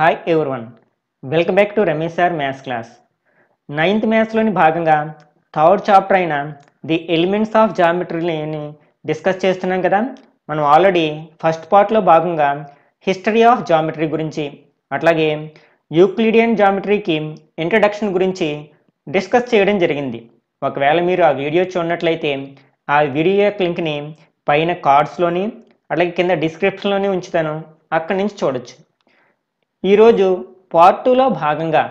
Hi one welcome back to Ramesh sir maths class ninth మ్యాథ్స్లోని భాగంగా third chapter అయిన the elements of జామెట్రీని discuss చేస్తున్నాం కదా మనం ఆల్రెడీ ఫస్ట్ పార్ట్లో భాగంగా హిస్టరీ ఆఫ్ జామెట్రీ గురించి అట్లాగే యూక్లిడియన్ జామెట్రీకి ఇంట్రడక్షన్ గురించి డిస్కస్ చేయడం జరిగింది ఒకవేళ మీరు ఆ వీడియో చూడనట్లయితే ఆ వీడియో యొక్క లింక్ని పైన కార్డ్స్లోని అట్లాగే కింద డిస్క్రిప్షన్లోనే ఉంచుతాను అక్కడి నుంచి చూడొచ్చు ఈరోజు పార్ట్ టూలో భాగంగా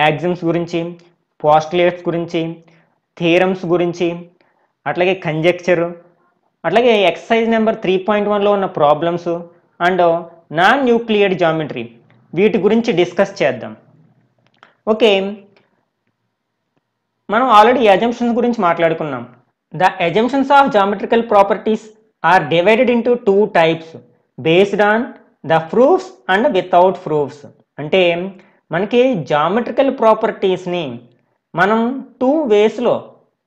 యాగ్జిమ్స్ గురించి పోస్టులేట్స్ గురించి థీరమ్స్ గురించి అట్లాగే కంజెక్చరు అట్లాగే ఎక్సర్సైజ్ నెంబర్ త్రీ పాయింట్ వన్లో ఉన్న ప్రాబ్లమ్స్ అండ్ నాన్ న్యూక్లియర్ జామెట్రీ వీటి గురించి డిస్కస్ చేద్దాం ఓకే మనం ఆల్రెడీ ఎజంప్షన్స్ గురించి మాట్లాడుకున్నాం the assumptions of geometrical properties are divided into two types based on the proofs and without proofs అంటే మనకి జామెట్రికల్ ప్రాపర్టీస్ని మనం టూ వేస్లో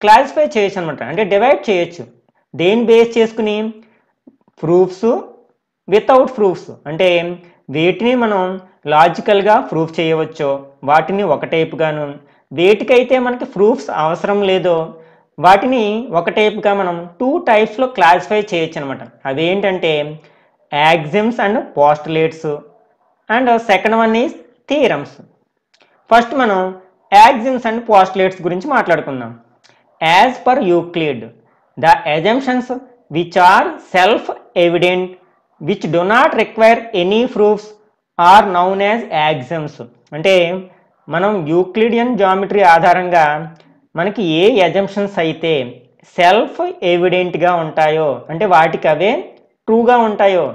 క్లాసిఫై చేయొచ్చు అనమాట అంటే డివైడ్ చేయొచ్చు దేని బేస్ చేసుకుని ప్రూఫ్స్ వితౌట్ ప్రూఫ్స్ అంటే వేటిని మనం లాజికల్గా ప్రూఫ్ చేయవచ్చో వాటిని ఒక టైప్గాను వేటికైతే మనకి ప్రూఫ్స్ అవసరం లేదో వాటిని ఒక టైప్గా మనం టూ టైప్స్లో క్లాసిఫై చేయొచ్చు అనమాట అవేంటంటే axioms and postulates and second one is theorems first మనం యాక్సిమ్స్ అండ్ పోస్టులేట్స్ గురించి మాట్లాడుకుందాం as per Euclid the assumptions which are self evident which do not require any proofs are known as axioms అంటే మనం Euclidean geometry ఆధారంగా మనకి ఏ assumptions అయితే self ఎవిడెంట్గా ఉంటాయో అంటే వాటికి అవే ట్రూగా ఉంటాయో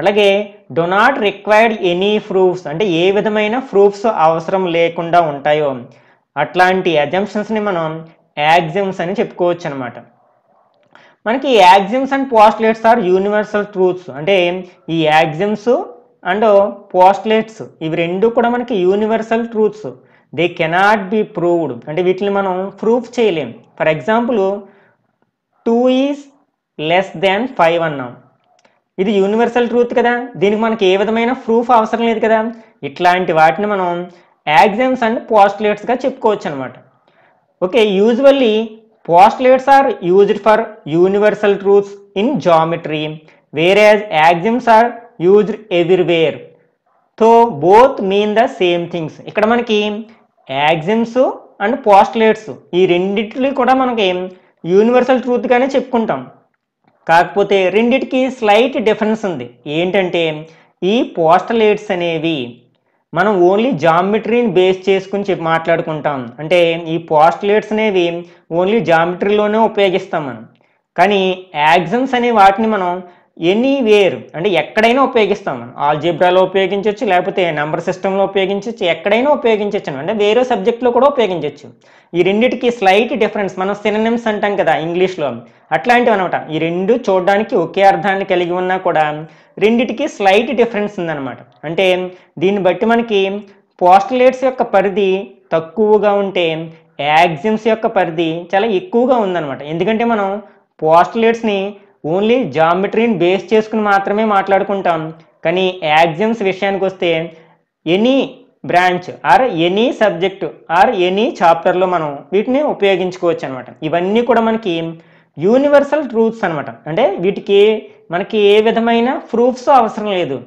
అలాగే do not required any proofs అంటే ఏ విధమైన ప్రూఫ్స్ అవసరం లేకుండా ఉంటాయో అట్లాంటి అజంప్షన్స్ని మనం యాగ్జిమ్స్ అని చెప్పుకోవచ్చు అనమాట మనకి axioms and postulates are universal truths అంటే ఈ యాగ్జిమ్స్ అండ్ పోస్ట్లేట్స్ ఇవి రెండు కూడా మనకి universal truths they cannot be proved అంటే వీటిని మనం ప్రూఫ్ చేయలేం for example two is less than five అన్నాం ఇది యూనివర్సల్ ట్రూత్ కదా దీనికి మనకి ఏ విధమైన ప్రూఫ్ అవసరం లేదు కదా ఇట్లాంటి వాటిని మనం యాగ్జామ్స్ అండ్ పోస్ట్లేట్స్గా చెప్పుకోవచ్చు అనమాట okay usually postulates are used for universal truths in geometry whereas axioms are used everywhere so both mean the same things ఇక్కడ మనకి యాగ్జిమ్స్ అండ్ పోస్ట్లేట్స్ ఈ రెండిట్లు కూడా మనకి యూనివర్సల్ ట్రూత్గానే చెప్పుకుంటాం కాకపోతే రెండిటికి స్లైట్ డిఫరెన్స్ ఉంది ఏంటంటే ఈ పోస్టల్ ఎయిడ్స్ అనేవి మనం ఓన్లీ జామెట్రీని బేస్ చేసుకుని చెప్పి మాట్లాడుకుంటాం అంటే ఈ పోస్టల్ ఎయిడ్స్ అనేవి ఓన్లీ జామెట్రీలోనే ఉపయోగిస్తాం మనం కానీ యాక్సన్స్ అనే వాటిని మనం ఎనీవేర్ అంటే ఎక్కడైనా ఉపయోగిస్తాం మనం ఆల్జీబ్రాలో ఉపయోగించవచ్చు లేకపోతే నెంబర్ సిస్టంలో ఉపయోగించవచ్చు ఎక్కడైనా ఉపయోగించవచ్చు అంటే వేరే సబ్జెక్ట్లో కూడా ఉపయోగించవచ్చు ఈ రెండింటికి స్లైట్ డిఫరెన్స్ మనం సినిమ్స్ అంటాం కదా ఇంగ్లీష్లో అట్లాంటివి అనమాట ఈ రెండు చూడడానికి ఒకే అర్థాన్ని కలిగి ఉన్నా కూడా రెండిటికి స్లైట్ డిఫరెన్స్ ఉందన్నమాట అంటే దీన్ని బట్టి మనకి పోస్టలేట్స్ యొక్క పరిధి తక్కువగా ఉంటే యాగ్జిమ్స్ యొక్క పరిధి చాలా ఎక్కువగా ఉందన్నమాట ఎందుకంటే మనం పోస్టలేట్స్ని ఓన్లీ జామెట్రీని బేస్ చేసుకుని మాత్రమే మాట్లాడుకుంటాం కానీ యాగ్జమ్స్ విషయానికి వస్తే any branch or any subject or any చాప్టర్లో మనం వీటిని ఉపయోగించుకోవచ్చు అనమాట ఇవన్నీ కూడా మనకి యూనివర్సల్ ట్రూత్స్ అనమాట అంటే వీటికి మనకి ఏ విధమైన ప్రూఫ్స్ అవసరం లేదు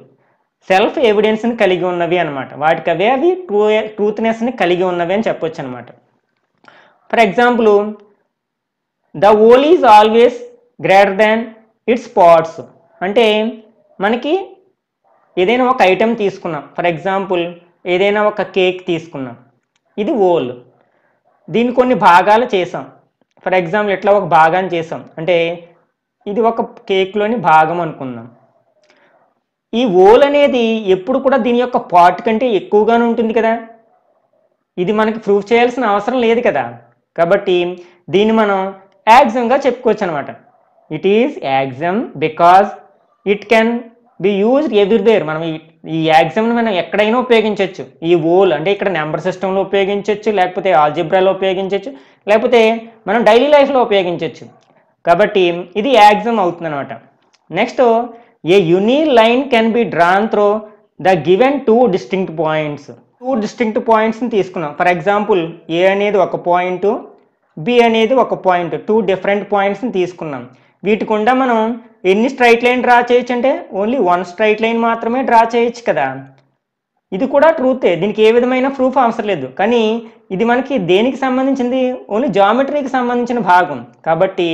సెల్ఫ్ ఎవిడెన్స్ని కలిగి ఉన్నవి అనమాట వాటికి అవే అవి ట్రూ ట్రూత్నెస్ని కలిగి ఉన్నవి అని చెప్పొచ్చు అనమాట for example the whole is always greater than its parts అంటే మనకి ఏదైనా ఒక ఐటెం తీసుకున్నాం ఫర్ ఎగ్జాంపుల్ ఏదైనా ఒక కేక్ తీసుకున్నాం ఇది ఓల్ దీన్ని కొన్ని భాగాలు చేసాం ఫర్ ఎగ్జాంపుల్ ఇట్లా ఒక భాగాన్ని చేసాం అంటే ఇది ఒక కేక్లోని భాగం అనుకుందాం ఈ ఓల్ అనేది ఎప్పుడు కూడా దీని యొక్క పార్ట్ కంటే ఎక్కువగానే ఉంటుంది కదా ఇది మనకి ప్రూఫ్ చేయాల్సిన అవసరం లేదు కదా కాబట్టి దీన్ని మనం యాక్సంగా చెప్పుకోవచ్చు అనమాట it is axiom because it can be used there మనం ఈ యాగ్జమ్ని మనం ఎక్కడైనా ఉపయోగించవచ్చు ఈ ఓల్ అంటే ఇక్కడ నెంబర్ సిస్టంలో ఉపయోగించవచ్చు లేకపోతే ఆల్జిబ్రాలో ఉపయోగించవచ్చు లేకపోతే మనం డైలీ లైఫ్లో ఉపయోగించవచ్చు కాబట్టి ఇది యాగ్జమ్ అవుతుంది అనమాట next a unique line can be drawn through the given two distinct points two distinct పాయింట్స్ని తీసుకున్నాం ఫర్ ఎగ్జాంపుల్ ఏ అనేది ఒక పాయింట్ బి అనేది ఒక పాయింట్ టూ డిఫరెంట్ పాయింట్స్ని తీసుకున్నాం వీటి గుండా మనం ఎన్ని స్ట్రైట్ లైన్ డ్రా చేయొచ్చు అంటే ఓన్లీ వన్ స్ట్రైట్ లైన్ మాత్రమే డ్రా చేయొచ్చు కదా ఇది కూడా ట్రూతే దీనికి ఏ విధమైన ప్రూఫ్ అవసరం లేదు కానీ ఇది మనకి దేనికి సంబంధించింది ఓన్లీ జామెట్రీకి సంబంధించిన భాగం కాబట్టి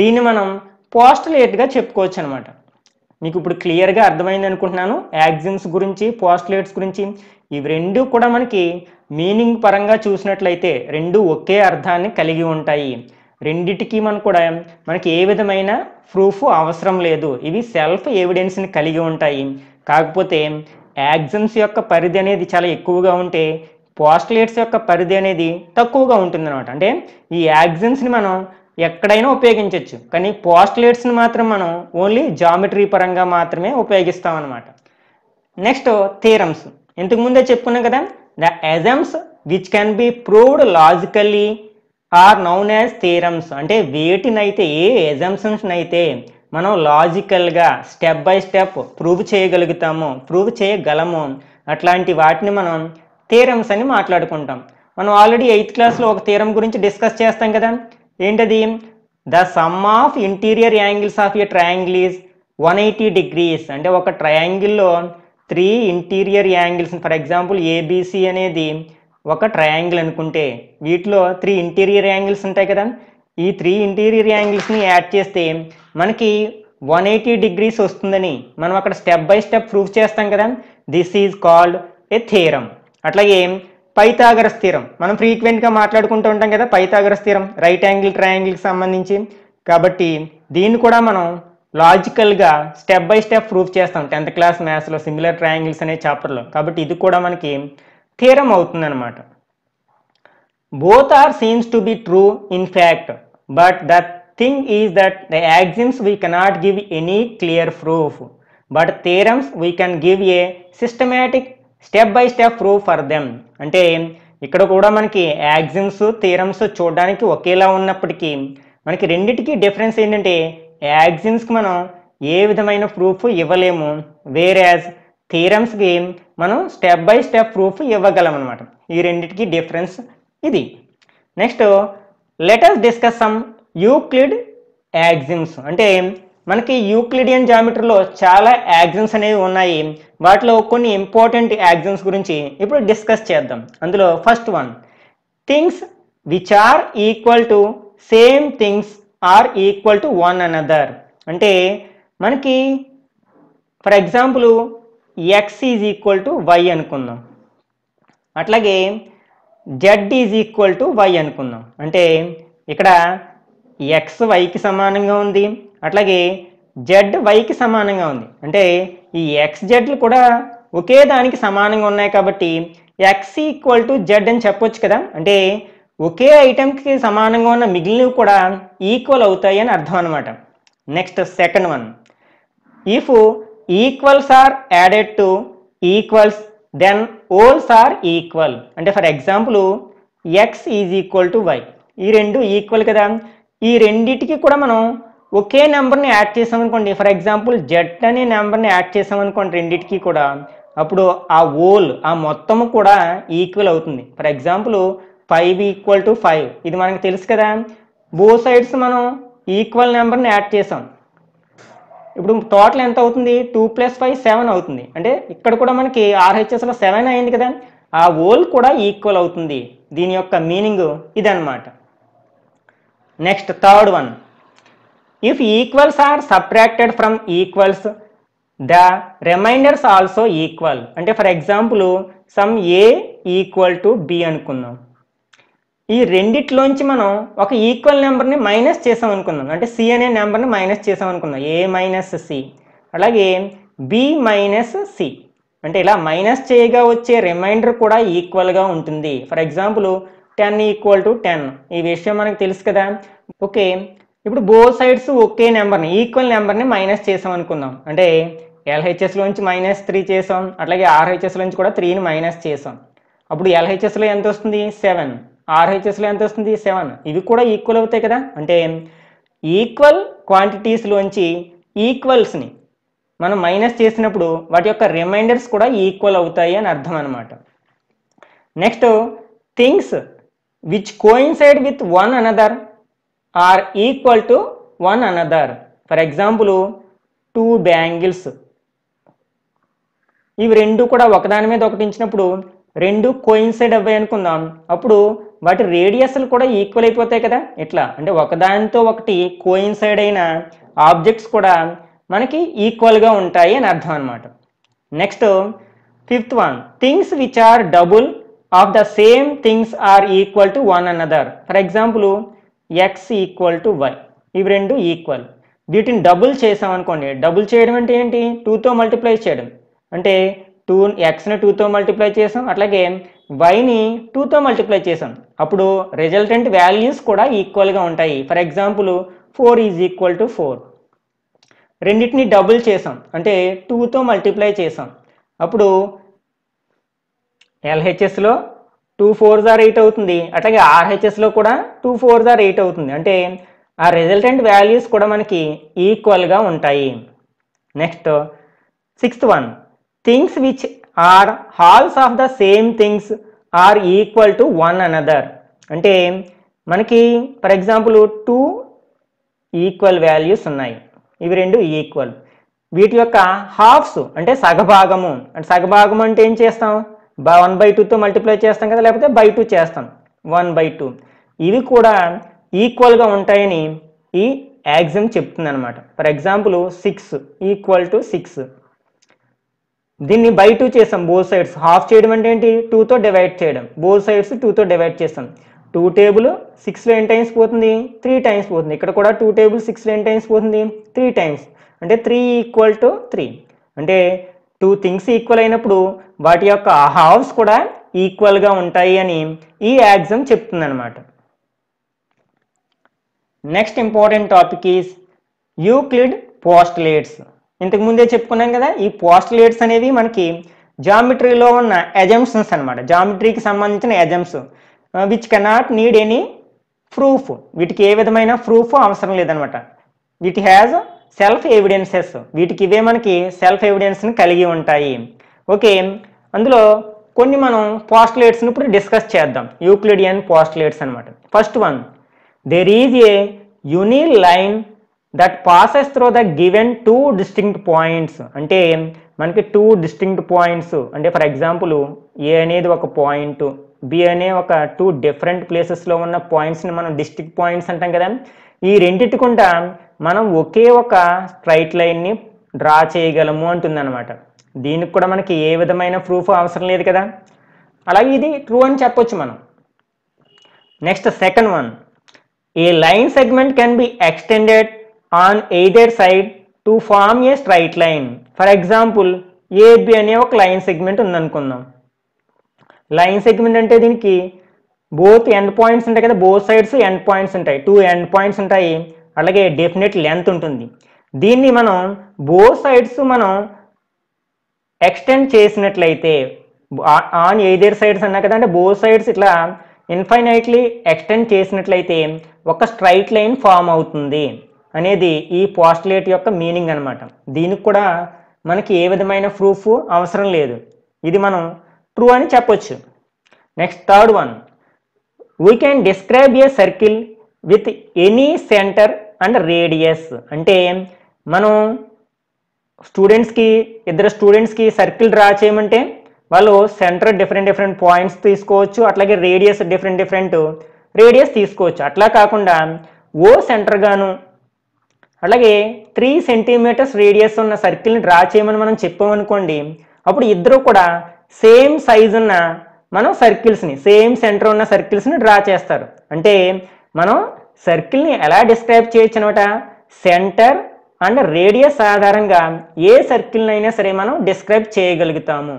దీన్ని మనం పోస్టులేట్గా చెప్పుకోవచ్చు అనమాట మీకు ఇప్పుడు క్లియర్గా అర్థమైంది అనుకుంటున్నాను యాక్సిమ్స్ గురించి పోస్టులేట్స్ గురించి ఇవి రెండు కూడా మనకి మీనింగ్ పరంగా చూసినట్లయితే రెండు ఒకే అర్థాన్ని కలిగి ఉంటాయి రెండిటికి మనం కూడా మనకి ఏ విధమైన ప్రూఫ్ అవసరం లేదు ఇవి సెల్ఫ్ ఎవిడెన్స్ని కలిగి ఉంటాయి కాకపోతే యాగ్జమ్స్ యొక్క పరిధి అనేది చాలా ఎక్కువగా ఉంటే పోస్ట్లేట్స్ యొక్క పరిధి అనేది తక్కువగా ఉంటుందన్నమాట అంటే ఈ యాగ్జమ్స్ని మనం ఎక్కడైనా ఉపయోగించవచ్చు కానీ పోస్ట్లేట్స్ని మాత్రం మనం ఓన్లీ జామెట్రీ పరంగా మాత్రమే ఉపయోగిస్తాం అనమాట నెక్స్ట్ థీరమ్స్ ఇంతకుముందే చెప్పుకున్నాం కదా the axioms which can be proved logically are known as theorems అంటే వేటినైతే ఏ అయితే మనం లాజికల్గా స్టెప్ బై స్టెప్ ప్రూవ్ చేయగలుగుతాము ప్రూవ్ చేయగలము అట్లాంటి వాటిని మనం థీరమ్స్ అని మాట్లాడుకుంటాం మనం ఆల్రెడీ ఎయిత్ క్లాస్లో ఒక థీరం గురించి డిస్కస్ చేస్తాం కదా ఏంటది the sum of interior angles of a triangle is one eighty degrees అంటే ఒక ట్రయాంగిల్లో three interior angles for example ABC అనేది ఒక ట్రయాంగిల్ అనుకుంటే వీటిలో త్రీ ఇంటీరియర్ యాంగిల్స్ ఉంటాయి కదా ఈ త్రీ ఇంటీరియర్ యాంగిల్స్ని యాడ్ చేస్తే మనకి వన్ ఎయిటీ డిగ్రీస్ వస్తుందని మనం అక్కడ స్టెప్ బై స్టెప్ ప్రూవ్ చేస్తాం కదా this is called a theorem అట్లాగే పైతాగర స్థిరం మనం ఫ్రీక్వెంట్గా మాట్లాడుకుంటూ ఉంటాం కదా పైతాగర స్థిరం రైట్ యాంగిల్ ట్రయాంగిల్కి సంబంధించి కాబట్టి దీన్ని కూడా మనం లాజికల్గా స్టెప్ బై స్టెప్ ప్రూవ్ చేస్తాం టెన్త్ క్లాస్ మ్యాథ్స్లో సిమిలర్ ట్రయాంగిల్స్ అనే చాప్టర్లో కాబట్టి ఇది కూడా మనకి థీరం అవుతుందన్నమాట both are seems to be true in fact but the thing is that the axioms we cannot give any clear proof but theorems we can give a systematic step by step proof for them అంటే ఇక్కడ కూడా మనకి యాక్సిమ్స్ theorems చూడడానికి ఒకేలా ఉన్నప్పటికీ మనకి రెండిటికీ difference ఏంటంటే యాక్సిమ్స్కి మనం ఏ విధమైన ప్రూఫ్ ఇవ్వలేము వేరే యాజ్ థీరమ్స్కి మనం స్టెప్ బై స్టెప్ ప్రూఫ్ ఇవ్వగలం అనమాట ఈ రెండింటికి డిఫరెన్స్ ఇది next letters discuss some Euclid axioms అంటే మనకి యూక్లిడియన్ జామిటర్లో చాలా యాగ్జిమ్స్ అనేవి ఉన్నాయి వాటిలో కొన్ని ఇంపార్టెంట్ యాగ్జిమ్స్ గురించి ఇప్పుడు డిస్కస్ చేద్దాం అందులో first one things which are equal to same things are equal to one another అంటే మనకి for example x is equal to y అనుకుందాం అట్లాగే z is equal to y అనుకుందాం అంటే ఇక్కడ ఎక్స్ వైకి సమానంగా ఉంది అట్లాగే జెడ్ వైకి సమానంగా ఉంది అంటే ఈ ఎక్స్ జెడ్లు కూడా ఒకే దానికి సమానంగా ఉన్నాయి కాబట్టి ఎక్స్ ఈక్వల్ టు జెడ్ అని చెప్పొచ్చు కదా అంటే ఒకే ఐటెంకి సమానంగా ఉన్న మిగిలినవి కూడా ఈక్వల్ అవుతాయి అని అర్థం అనమాట next second one if equals are added to equals then wholes are equal అంటే for example x is equal to y ఈ రెండు ఈక్వల్ కదా ఈ రెండింటికి కూడా మనం ఒకే నెంబర్ని యాడ్ చేసామనుకోండి ఫర్ ఎగ్జాంపుల్ జెడ్ అనే నెంబర్ని యాడ్ చేసామనుకోండి రెండింటికి కూడా అప్పుడు ఆ ఓల్ ఆ మొత్తము కూడా ఈక్వల్ అవుతుంది for example five equal to five ఇది మనకు తెలుసు కదా బో సైడ్స్ మనం ఈక్వల్ నెంబర్ని యాడ్ చేసాం ఇప్పుడు టోటల్ ఎంత అవుతుంది టూ ప్లస్ ఫైవ్ సెవెన్ అవుతుంది అంటే ఇక్కడ కూడా మనకి ఆర్హెచ్ఎస్లో సెవెన్ అయింది కదా ఆ ఓల్ కూడా ఈక్వల్ అవుతుంది దీని యొక్క మీనింగ్ ఇదనమాట next third one if equals are separated from equals the remainders also equal అంటే for example some a equal to b అనుకుందాం ఈ రెండిట్లోంచి మనం ఒక ఈక్వల్ నెంబర్ని మైనస్ చేసాం అనుకుందాం అంటే సి అనే నెంబర్ని మైనస్ చేసాం అనుకుందాం ఏ మైనస్ సి అలాగే బి మైనస్ సి అంటే ఇలా మైనస్ చేయగా వచ్చే రిమైండర్ కూడా ఈక్వల్గా ఉంటుంది for example ten equal to ten ఈ విషయం మనకు తెలుసు కదా ఓకే ఇప్పుడు బో సైడ్స్ ఒకే నెంబర్ని ఈక్వల్ నెంబర్ని మైనస్ చేసాం అనుకుందాం అంటే ఎల్హెచ్ఎస్లోంచి మైనస్ త్రీ చేసాం అట్లాగే ఆర్హెచ్ఎస్లోంచి కూడా త్రీని మైనస్ చేసాం అప్పుడు ఎల్హెచ్ఎస్లో ఎంత వస్తుంది సెవెన్ ఆర్హెచ్ఎస్లో ఎంత వస్తుంది సెవెన్ ఇవి కూడా ఈక్వల్ అవుతాయి కదా అంటే ఈక్వల్ క్వాంటిటీస్లోంచి ఈక్వల్స్ని మనం మైనస్ చేసినప్పుడు వాటి యొక్క రిమైండర్స్ కూడా ఈక్వల్ అవుతాయి అని అర్థం అనమాట next things which coincide with one another are equal to one another for example two bangles ఇవి రెండు కూడా ఒకదాని మీద ఒకటించినప్పుడు రెండు రెండు కోయిన్సైడ్ అవ్వాయి అనుకుందాం అప్పుడు వాటి రేడియస్లు కూడా ఈక్వల్ అయిపోతాయి కదా ఇట్లా అంటే ఒకదానితో ఒకటి కోయిన్సైడ్ అయిన ఆబ్జెక్ట్స్ కూడా మనకి ఈక్వల్గా ఉంటాయి అని అర్థం అనమాట next fifth one things which are double of the same things are equal to one another for example x equal to y ఇవి రెండు ఈక్వల్ వీటిని డబుల్ చేసాం అనుకోండి డబుల్ చేయడం అంటే ఏంటి టూతో మల్టిప్లై చేయడం అంటే టూ ఎక్స్ని టూతో మల్టిప్లై చేసాం అట్లాగే వైని టూతో మల్టిప్లై చేసాం అప్పుడు రిజల్టెంట్ వాల్యూస్ కూడా ఈక్వల్గా ఉంటాయి for example four is equal to four రెండింటిని డబుల్ చేసాం అంటే టూతో మల్టిప్లై చేసాం అప్పుడు ఎల్హెచ్ఎస్లో టూ ఫోర్ జార్ ఎయిట్ అవుతుంది అట్లాగే ఆర్హెచ్ఎస్లో కూడా టూ ఫోర్ జార్ ఎయిట్ అవుతుంది అంటే ఆ రిజల్టెంట్ వాల్యూస్ కూడా మనకి ఈక్వల్గా ఉంటాయి next sixth one things which are halves of the same things are equal to one another అంటే మనకి for example two equal values ఉన్నాయి ఇవి రెండు ఈక్వల్ వీటి యొక్క హాఫ్స్ అంటే సగభాగము అంటే సగభాగం అంటే ఏం చేస్తాం వన్ బై టూతో మల్టిప్లై చేస్తాం కదా లేకపోతే బై టూ చేస్తాం వన్ బై టూ ఇవి కూడా ఈక్వల్గా ఉంటాయని ఈ యాక్సిమ్ చెప్తుంది అనమాట for example six equal to six దీన్ని బై టూ చేసాం బోత్ సైడ్స్ హాఫ్ చేయడం అంటే ఏంటి టూతో డివైడ్ చేయడం బోత్ సైడ్స్ టూతో డివైడ్ చేస్తాం టూ టేబుల్ సిక్స్ ఎన్ టైమ్స్ పోతుంది త్రీ టైమ్స్ పోతుంది ఇక్కడ కూడా టూ టేబుల్ సిక్స్ ఎన్ టైమ్స్ పోతుంది త్రీ టైమ్స్ అంటే త్రీ ఈక్వల్ టు త్రీ అంటే టూ థింగ్స్ ఈక్వల్ అయినప్పుడు వాటి యొక్క హాఫ్స్ కూడా ఈక్వల్గా ఉంటాయి అని ఈ చెప్తుంది చెప్తుందనమాట next important topic is Euclid postulates ఇంతకు ముందే చెప్పుకున్నాం కదా ఈ పోస్టులేట్స్ అనేవి మనకి జామెట్రీలో ఉన్న ఎజమ్షన్స్ అనమాట జామెట్రీకి సంబంధించిన axioms which cannot need any proof వీటికి ఏ విధమైన ప్రూఫ్ అవసరం లేదనమాట వీటి హ్యాజ్ సెల్ఫ్ ఎవిడెన్సెస్ వీటికి ఇవే మనకి సెల్ఫ్ ఎవిడెన్స్ని కలిగి ఉంటాయి ఓకే అందులో కొన్ని మనం పోస్టులేట్స్ని ఇప్పుడు డిస్కస్ చేద్దాం యూక్లిడియన్ పోస్టులేట్స్ అనమాట first one there is a unique line that passes through the given two distinct points అంటే మనకి టూ డిస్టింక్ట్ పాయింట్స్ అంటే ఫర్ ఎగ్జాంపుల్ ఏ అనేది ఒక పాయింట్ బి అనే ఒక టూ డిఫరెంట్ ప్లేసెస్లో ఉన్న పాయింట్స్ని మనం డిస్టిక్ పాయింట్స్ అంటాం కదా ఈ రెండిటికుండా మనం ఒకే ఒక స్ట్రైట్ లైన్ని డ్రా చేయగలము అనమాట దీనికి కూడా మనకి ఏ విధమైన ప్రూఫ్ అవసరం లేదు కదా అలాగే ఇది ట్రూ అని చెప్పొచ్చు మనం next second one a line segment can be extended on either side to form a straight line for example AB అనే ఒక లైన్ సెగ్మెంట్ ఉందనుకుందాం లైన్ సెగ్మెంట్ అంటే దీనికి బోత్ ఎండ్ పాయింట్స్ ఉంటాయి కదా బోత్ సైడ్స్ ఎండ్ పాయింట్స్ ఉంటాయి two end points ఉంటాయి అలాగే డెఫినెట్ లెంత్ ఉంటుంది దీన్ని మనం బోత్ సైడ్స్ మనం ఎక్స్టెండ్ చేసినట్లయితే ఆన్ ఏదేర్ సైడ్స్ అన్నా కదా అంటే బోత్ సైడ్స్ ఇట్లా ఇన్ఫైనైట్లీ ఎక్స్టెండ్ చేసినట్లయితే ఒక స్ట్రైట్ లైన్ ఫామ్ అవుతుంది అనేది ఈ పోస్టులేట్ యొక్క మీనింగ్ అనమాట దీనికి కూడా మనకి ఏ విధమైన ప్రూఫ్ అవసరం లేదు ఇది మనం ట్రూ అని చెప్పొచ్చు next third one we can describe a circle with any centre and radius అంటే మనం స్టూడెంట్స్కి ఇద్దరు స్టూడెంట్స్కి సర్కిల్ డ్రా చేయమంటే వాళ్ళు సెంటర్ డిఫరెంట్ డిఫరెంట్ పాయింట్స్ తీసుకోవచ్చు అట్లాగే రేడియస్ డిఫరెంట్ డిఫరెంట్ రేడియస్ తీసుకోవచ్చు అట్లా కాకుండా ఓ సెంటర్గాను అలాగే త్రీ సెంటీమీటర్స్ రేడియస్ ఉన్న సర్కిల్ని డ్రా చేయమని మనం చెప్పామనుకోండి అప్పుడు ఇద్దరు కూడా సేమ్ సైజ్ ఉన్న మనం సర్కిల్స్ని సేమ్ సెంటర్ ఉన్న సర్కిల్స్ని డ్రా చేస్తారు అంటే మనం సర్కిల్ని ఎలా డిస్క్రైబ్ చేయొచ్చు అనమాట సెంటర్ అండ్ రేడియస్ ఆధారంగా ఏ అయినా సరే మనం డిస్క్రైబ్ చేయగలుగుతాము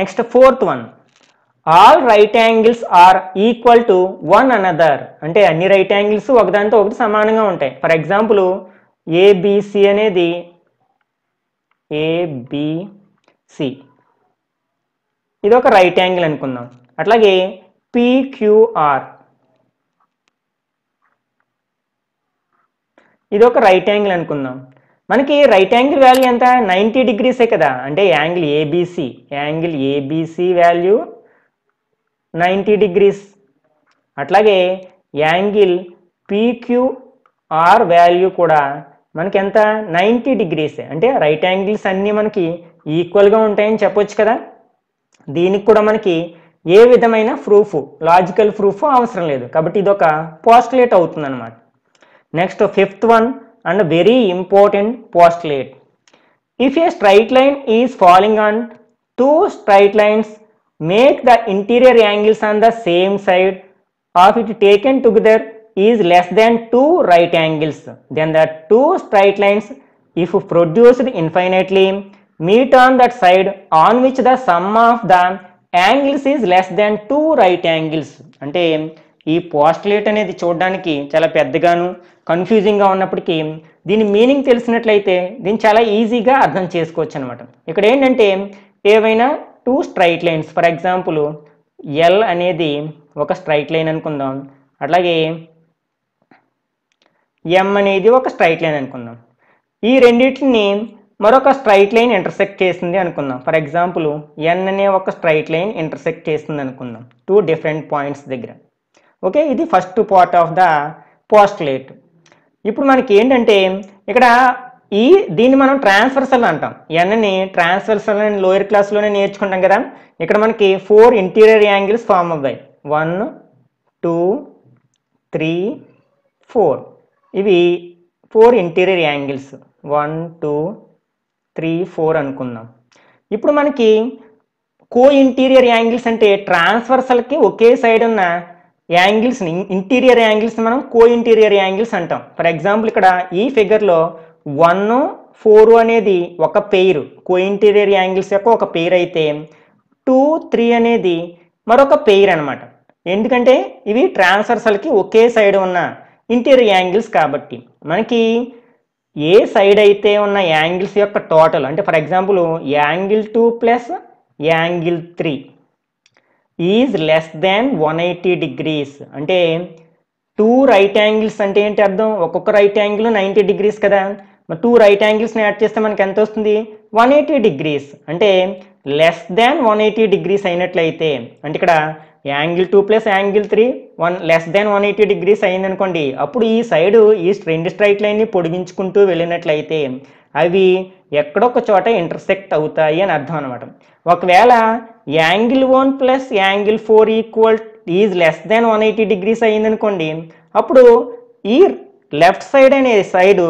next fourth one all right angles are equal to one another అంటే అన్ని రైట్ యాంగిల్స్ ఒకదానితో ఒకటి సమానంగా ఉంటాయి ఫర్ ఎగ్జాంపుల్ ఏబిసి అనేది ఏబిసి ఇది ఒక రైట్ యాంగిల్ అనుకుందాం అట్లాగే పిక్యూఆర్ ఇది ఒక రైట్ యాంగిల్ అనుకుందాం మనకి రైట్ యాంగిల్ వాల్యూ ఎంత నైంటీ డిగ్రీసే కదా అంటే angle ABC angle ABC value ninety degrees అట్లాగే యాంగిల్ పీక్యూఆర్ వాల్యూ కూడా మనకి ఎంత నైంటీ డిగ్రీస్ అంటే రైట్ యాంగిల్స్ అన్నీ మనకి ఈక్వల్గా ఉంటాయని చెప్పొచ్చు కదా దీనికి కూడా మనకి ఏ విధమైన ప్రూఫ్ లాజికల్ ప్రూఫ్ అవసరం లేదు కాబట్టి ఇది ఒక పోస్టులేట్ అవుతుంది అనమాట next fifth one and very important postulate if a straight line is falling on two straight lines make the interior angles on the same side of it taken together is less than two right angles then the two straight lines if produced infinitely meet on that side on which the sum of the angles is less than two right angles అంటే ఈ postulate అనేది చూడడానికి చాలా పెద్దగాను కన్ఫ్యూజింగ్గా ఉన్నప్పటికీ దీని meaning తెలిసినట్లయితే దీన్ని చాలా ఈజీగా అర్థం చేసుకోవచ్చు అనమాట ఇక్కడ ఏంటంటే ఏవైనా two straight lines for example l అనేది ఒక స్ట్రైట్ లైన్ అనుకుందాం అట్లాగే ఎం అనేది ఒక స్ట్రైట్ లైన్ అనుకుందాం ఈ రెండింటిని మరొక స్ట్రైట్ లైన్ ఇంటర్సెక్ట్ చేసింది అనుకుందాం ఫర్ ఎగ్జాంపుల్ ఎన్ అనే ఒక స్ట్రైట్ లైన్ ఇంటర్సెక్ట్ చేసింది అనుకుందాం టూ డిఫరెంట్ పాయింట్స్ దగ్గర ఓకే ఇది first part of the postulate ఇప్పుడు మనకి ఏంటంటే ఇక్కడ ఈ దీన్ని మనం ట్రాన్స్ఫర్సల్ అంటాం ఎన్ని ట్రాన్స్ఫర్సల్ అని లోయర్ క్లాస్లోనే నేర్చుకుంటాం కదా ఇక్కడ మనకి ఫోర్ ఇంటీరియర్ యాంగిల్స్ ఫామ్ అవుతాయి వన్ టూ త్రీ ఫోర్ ఇవి four interior angles one two three four అనుకుందాం ఇప్పుడు మనకి కో ఇంటీరియర్ యాంగిల్స్ అంటే ట్రాన్స్వర్సల్కి ఒకే సైడ్ ఉన్న యాంగిల్స్ని ఇంటీరియర్ యాంగిల్స్ని మనం కో ఇంటీరియర్ యాంగిల్స్ అంటాం ఫర్ ఎగ్జాంపుల్ ఇక్కడ ఈ ఫిగర్లో వన్ ఫోర్ అనేది ఒక కో ఇంటీరియర్ యాంగిల్స్ యొక్క ఒక పేరు అయితే టూ త్రీ అనేది మరొక పేరు అనమాట ఎందుకంటే ఇవి ట్రాన్సర్సల్కి ఒకే సైడ్ ఉన్న ఇంటీరియర్ యాంగిల్స్ కాబట్టి మనకి ఏ సైడ్ అయితే ఉన్న యాంగిల్స్ యొక్క టోటల్ అంటే for example angle two plus angle three is less than one eighty degrees అంటే టూ రైట్ యాంగిల్స్ అంటే ఏంటి అర్థం ఒక్కొక్క రైట్ యాంగిల్ నైంటీ డిగ్రీస్ కదా టూ రైట్ యాంగిల్స్ని యాడ్ చేస్తే మనకి ఎంత వస్తుంది వన్ ఎయిటీ డిగ్రీస్ అంటే less than one eighty degrees అయినట్లయితే అంటే ఇక్కడ angle two plus angle three one less than one eighty degrees అయిందనుకోండి అప్పుడు ఈ సైడ్ ఈ రెండు స్ట్రైట్ లైన్ని పొడిగించుకుంటూ వెళ్ళినట్లయితే అవి ఎక్కడొక్క చోట ఇంటర్సెక్ట్ అవుతాయి అని అర్థం అనమాట ఒకవేళ angle one plus angle four equal is less than one eighty degrees అయిందనుకోండి అప్పుడు ఈ లెఫ్ట్ సైడ్ అనే సైడ్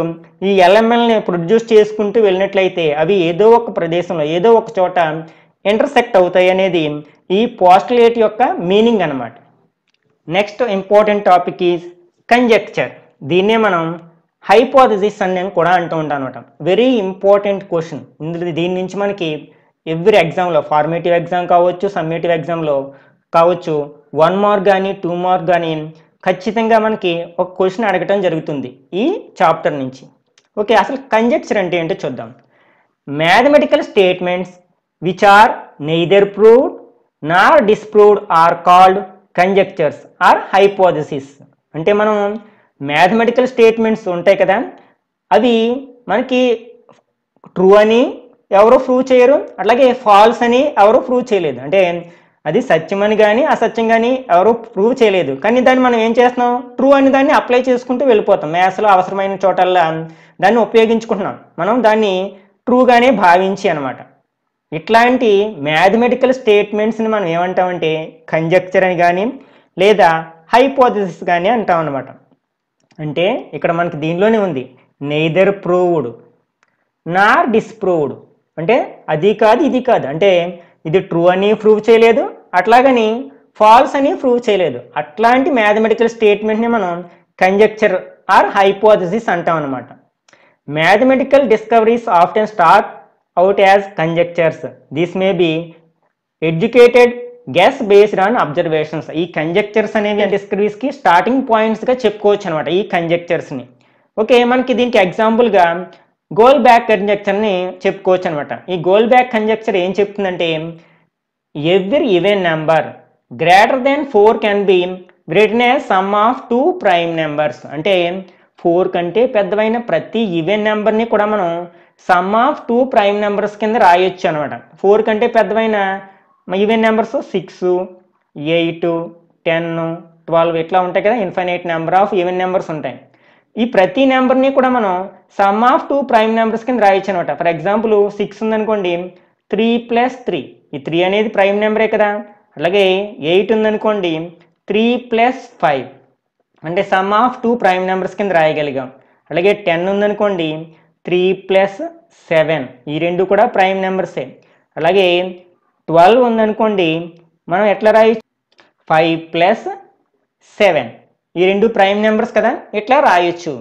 ఈ ఎల్ఎంఎల్ని ప్రొడ్యూస్ చేసుకుంటూ వెళ్ళినట్లయితే అవి ఏదో ఒక ప్రదేశంలో ఏదో ఒక చోట ఇంటర్సెక్ట్ అవుతాయి అనేది ఈ పోస్టులేట్ యొక్క మీనింగ్ అనమాట next important topic is conjecture దీన్నే మనం హైపోథసిస్ అని నేను కూడా అంటూ ఉంటాను అనమాట వెరీ ఇంపార్టెంట్ క్వశ్చన్ ఇందులో దీని నుంచి మనకి ఎవ్రీ ఎగ్జామ్లో ఫార్మేటివ్ ఎగ్జామ్ కావచ్చు సమ్మేటివ్ ఎగ్జామ్లో కావచ్చు వన్ మార్క్ కానీ టూ మార్క్ కానీ ఖచ్చితంగా మనకి ఒక క్వశ్చన్ అడగటం జరుగుతుంది ఈ చాప్టర్ నుంచి ఓకే అసలు కంజెక్చర్ అంటే ఏంటో చూద్దాం mathematical statements which are neither proved nor disproved are called conjectures or hypothesis అంటే మనం మ్యాథమెటికల్ స్టేట్మెంట్స్ ఉంటాయి కదా అవి మనకి ట్రూ అని ఎవరు ప్రూవ్ చేయరు అట్లాగే ఫాల్స్ అని ఎవరు ప్రూవ్ చేయలేదు అంటే అది సత్యమని కానీ అసత్యం కానీ ఎవరు ప్రూవ్ చేయలేదు కానీ దాన్ని మనం ఏం చేస్తున్నాం ట్రూ అని దాన్ని అప్లై చేసుకుంటూ వెళ్ళిపోతాం మ్యాథ్స్లో అవసరమైన చోటల్లా దాన్ని ఉపయోగించుకుంటున్నాం మనం దాన్ని ట్రూగానే భావించి అనమాట ఇట్లాంటి మ్యాథమెటికల్ స్టేట్మెంట్స్ని మనం ఏమంటామంటే కంజక్చర్ అని కానీ లేదా హైపోథసిస్ కానీ అంటాం అనమాట అంటే ఇక్కడ మనకి దీనిలోనే ఉంది నెయిదర్ ప్రూవ్డ్ నార్ డిస్ప్రూవ్డ్ అంటే అది కాదు ఇది కాదు అంటే ఇది ట్రూ అని ప్రూవ్ చేయలేదు అట్లాగని ఫాల్స్ అని ప్రూవ్ చేయలేదు అట్లాంటి మ్యాథమెటికల్ స్టేట్మెంట్ని మనం కంజెక్చర్ ఆర్ హైపోథసిస్ అంటాం అనమాట mathematical discoveries often start out as conjectures this may be educated guess based on observations ఈ కంజెక్చర్స్ అనేవి డిస్కవరీస్కి స్టార్టింగ్ పాయింట్స్గా చెప్పుకోవచ్చు అనమాట ఈ కంజెక్చర్స్ని ఓకే మనకి దీనికి ఎగ్జాంపుల్గా గోల్ బ్యాక్ కంజక్చర్ని చెప్పుకోవచ్చు అనమాట ఈ గోల్ బ్యాక్ కంజక్చర్ ఏం చెప్తుందంటే every even number greater then four can be greater sum of two prime numbers అంటే ఫోర్ కంటే పెద్దవైన ప్రతి ఈవెన్ నెంబర్ని కూడా మనం sum of two prime numbers కింద రాయొచ్చు అనమాట ఫోర్ కంటే పెద్దవైన even numbers six eight ten twelve ఇట్లా ఉంటాయి కదా infinite number of even numbers ఉంటాయి ఈ ప్రతి నెంబర్ని కూడా మనం sum of two prime numbers కింద రాయొచ్చు అనమాట ఫర్ ఎగ్జాంపుల్ సిక్స్ ఉందనుకోండి త్రీ ప్లస్ త్రీ ఈ త్రీ అనేది ప్రైమ్ నెంబరే కదా అలాగే ఎయిట్ ఉందనుకోండి త్రీ ప్లస్ ఫైవ్ అంటే sum of two prime numbers కింద రాయగలిగాం అలాగే టెన్ ఉందనుకోండి త్రీ ప్లస్ సెవెన్ ఈ రెండు కూడా ప్రైమ్ నెంబర్సే అలాగే ట్వెల్వ్ ఉందనుకోండి మనం ఎట్లా రాయొచ్చు ఫైవ్ ప్లస్ సెవెన్ ఈ రెండు ప్రైమ్ నెంబర్స్ కదా ఇట్లా రాయొచ్చు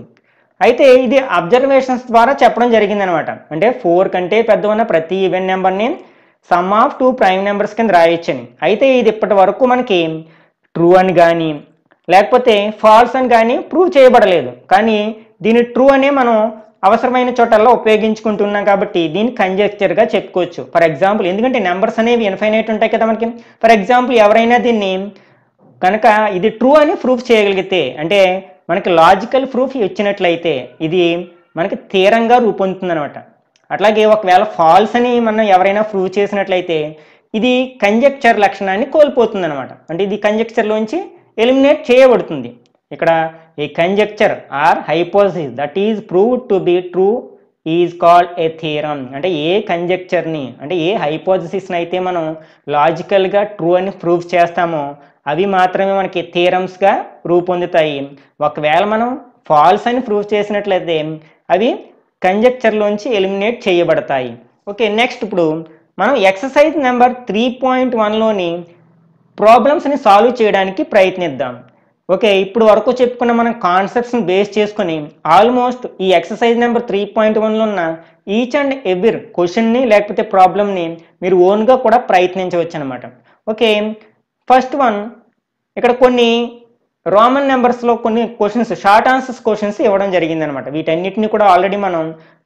అయితే ఇది అబ్జర్వేషన్స్ ద్వారా చెప్పడం జరిగింది అనమాట అంటే ఫోర్ కంటే పెద్ద ఉన్న ప్రతి ఈవెన్ నెంబర్ని sum of two prime numbers కింద రాయొచ్చని అయితే ఇది ఇప్పటి వరకు మనకి ట్రూ అని కానీ లేకపోతే ఫాల్స్ అని కానీ ప్రూవ్ చేయబడలేదు కానీ దీని ట్రూ అనే మనం అవసరమైన చోటల్లో ఉపయోగించుకుంటున్నాం కాబట్టి దీన్ని కంజెక్చర్గా చెప్పుకోవచ్చు ఫర్ ఎగ్జాంపుల్ ఎందుకంటే నెంబర్స్ అనేవి ఇన్ఫైనైట్ ఉంటాయి కదా మనకి ఫర్ ఎగ్జాంపుల్ ఎవరైనా దీన్ని కనుక ఇది ట్రూ అని ప్రూఫ్ చేయగలిగితే అంటే మనకి లాజికల్ ప్రూఫ్ ఇచ్చినట్లయితే ఇది మనకి తీరంగా రూపొందుతుంది అనమాట అట్లాగే ఒకవేళ ఫాల్స్ అని మనం ఎవరైనా ప్రూవ్ చేసినట్లయితే ఇది కంజెక్చర్ లక్షణాన్ని కోల్పోతుంది అనమాట అంటే ఇది కంజెక్చర్లోంచి ఎలిమినేట్ చేయబడుతుంది ఇక్కడ a conjecture or hypothesis that is prove to be true is called a theorem అంటే ఏ కంజెక్చర్ని అంటే ఏ హైపోజిసిస్ని అయితే మనం లాజికల్గా ట్రూ అని ప్రూవ్ చేస్తామో అవి మాత్రమే మనకి థీరమ్స్గా రూపొందుతాయి ఒకవేళ మనం ఫాల్స్ అని ప్రూవ్ చేసినట్లయితే అవి కంజెక్చర్లోంచి ఎలిమినేట్ చేయబడతాయి ఓకే నెక్స్ట్ ఇప్పుడు మనం ఎక్సర్సైజ్ నెంబర్ త్రీ పాయింట్ వన్లోని ప్రాబ్లమ్స్ని సాల్వ్ చేయడానికి ప్రయత్నిద్దాం ఓకే ఇప్పుడు వరకు చెప్పుకున్న మనం కాన్సెప్ట్స్ని బేస్ చేసుకుని ఆల్మోస్ట్ ఈ ఎక్సర్సైజ్ నెంబర్ త్రీ పాయింట్ వన్లో ఉన్న ఈచ్ అండ్ ఎవ్రీ క్వశ్చన్ని లేకపోతే ప్రాబ్లమ్ని మీరు ఓన్గా కూడా ప్రయత్నించవచ్చు అనమాట ఓకే ఫస్ట్ వన్ ఇక్కడ కొన్ని రోమన్ నెంబర్స్లో కొన్ని క్వశ్చన్స్ షార్ట్ ఆన్సర్స్ క్వశ్చన్స్ ఇవ్వడం జరిగింది అనమాట వీటన్నిటిని కూడా ఆల్రెడీ మనం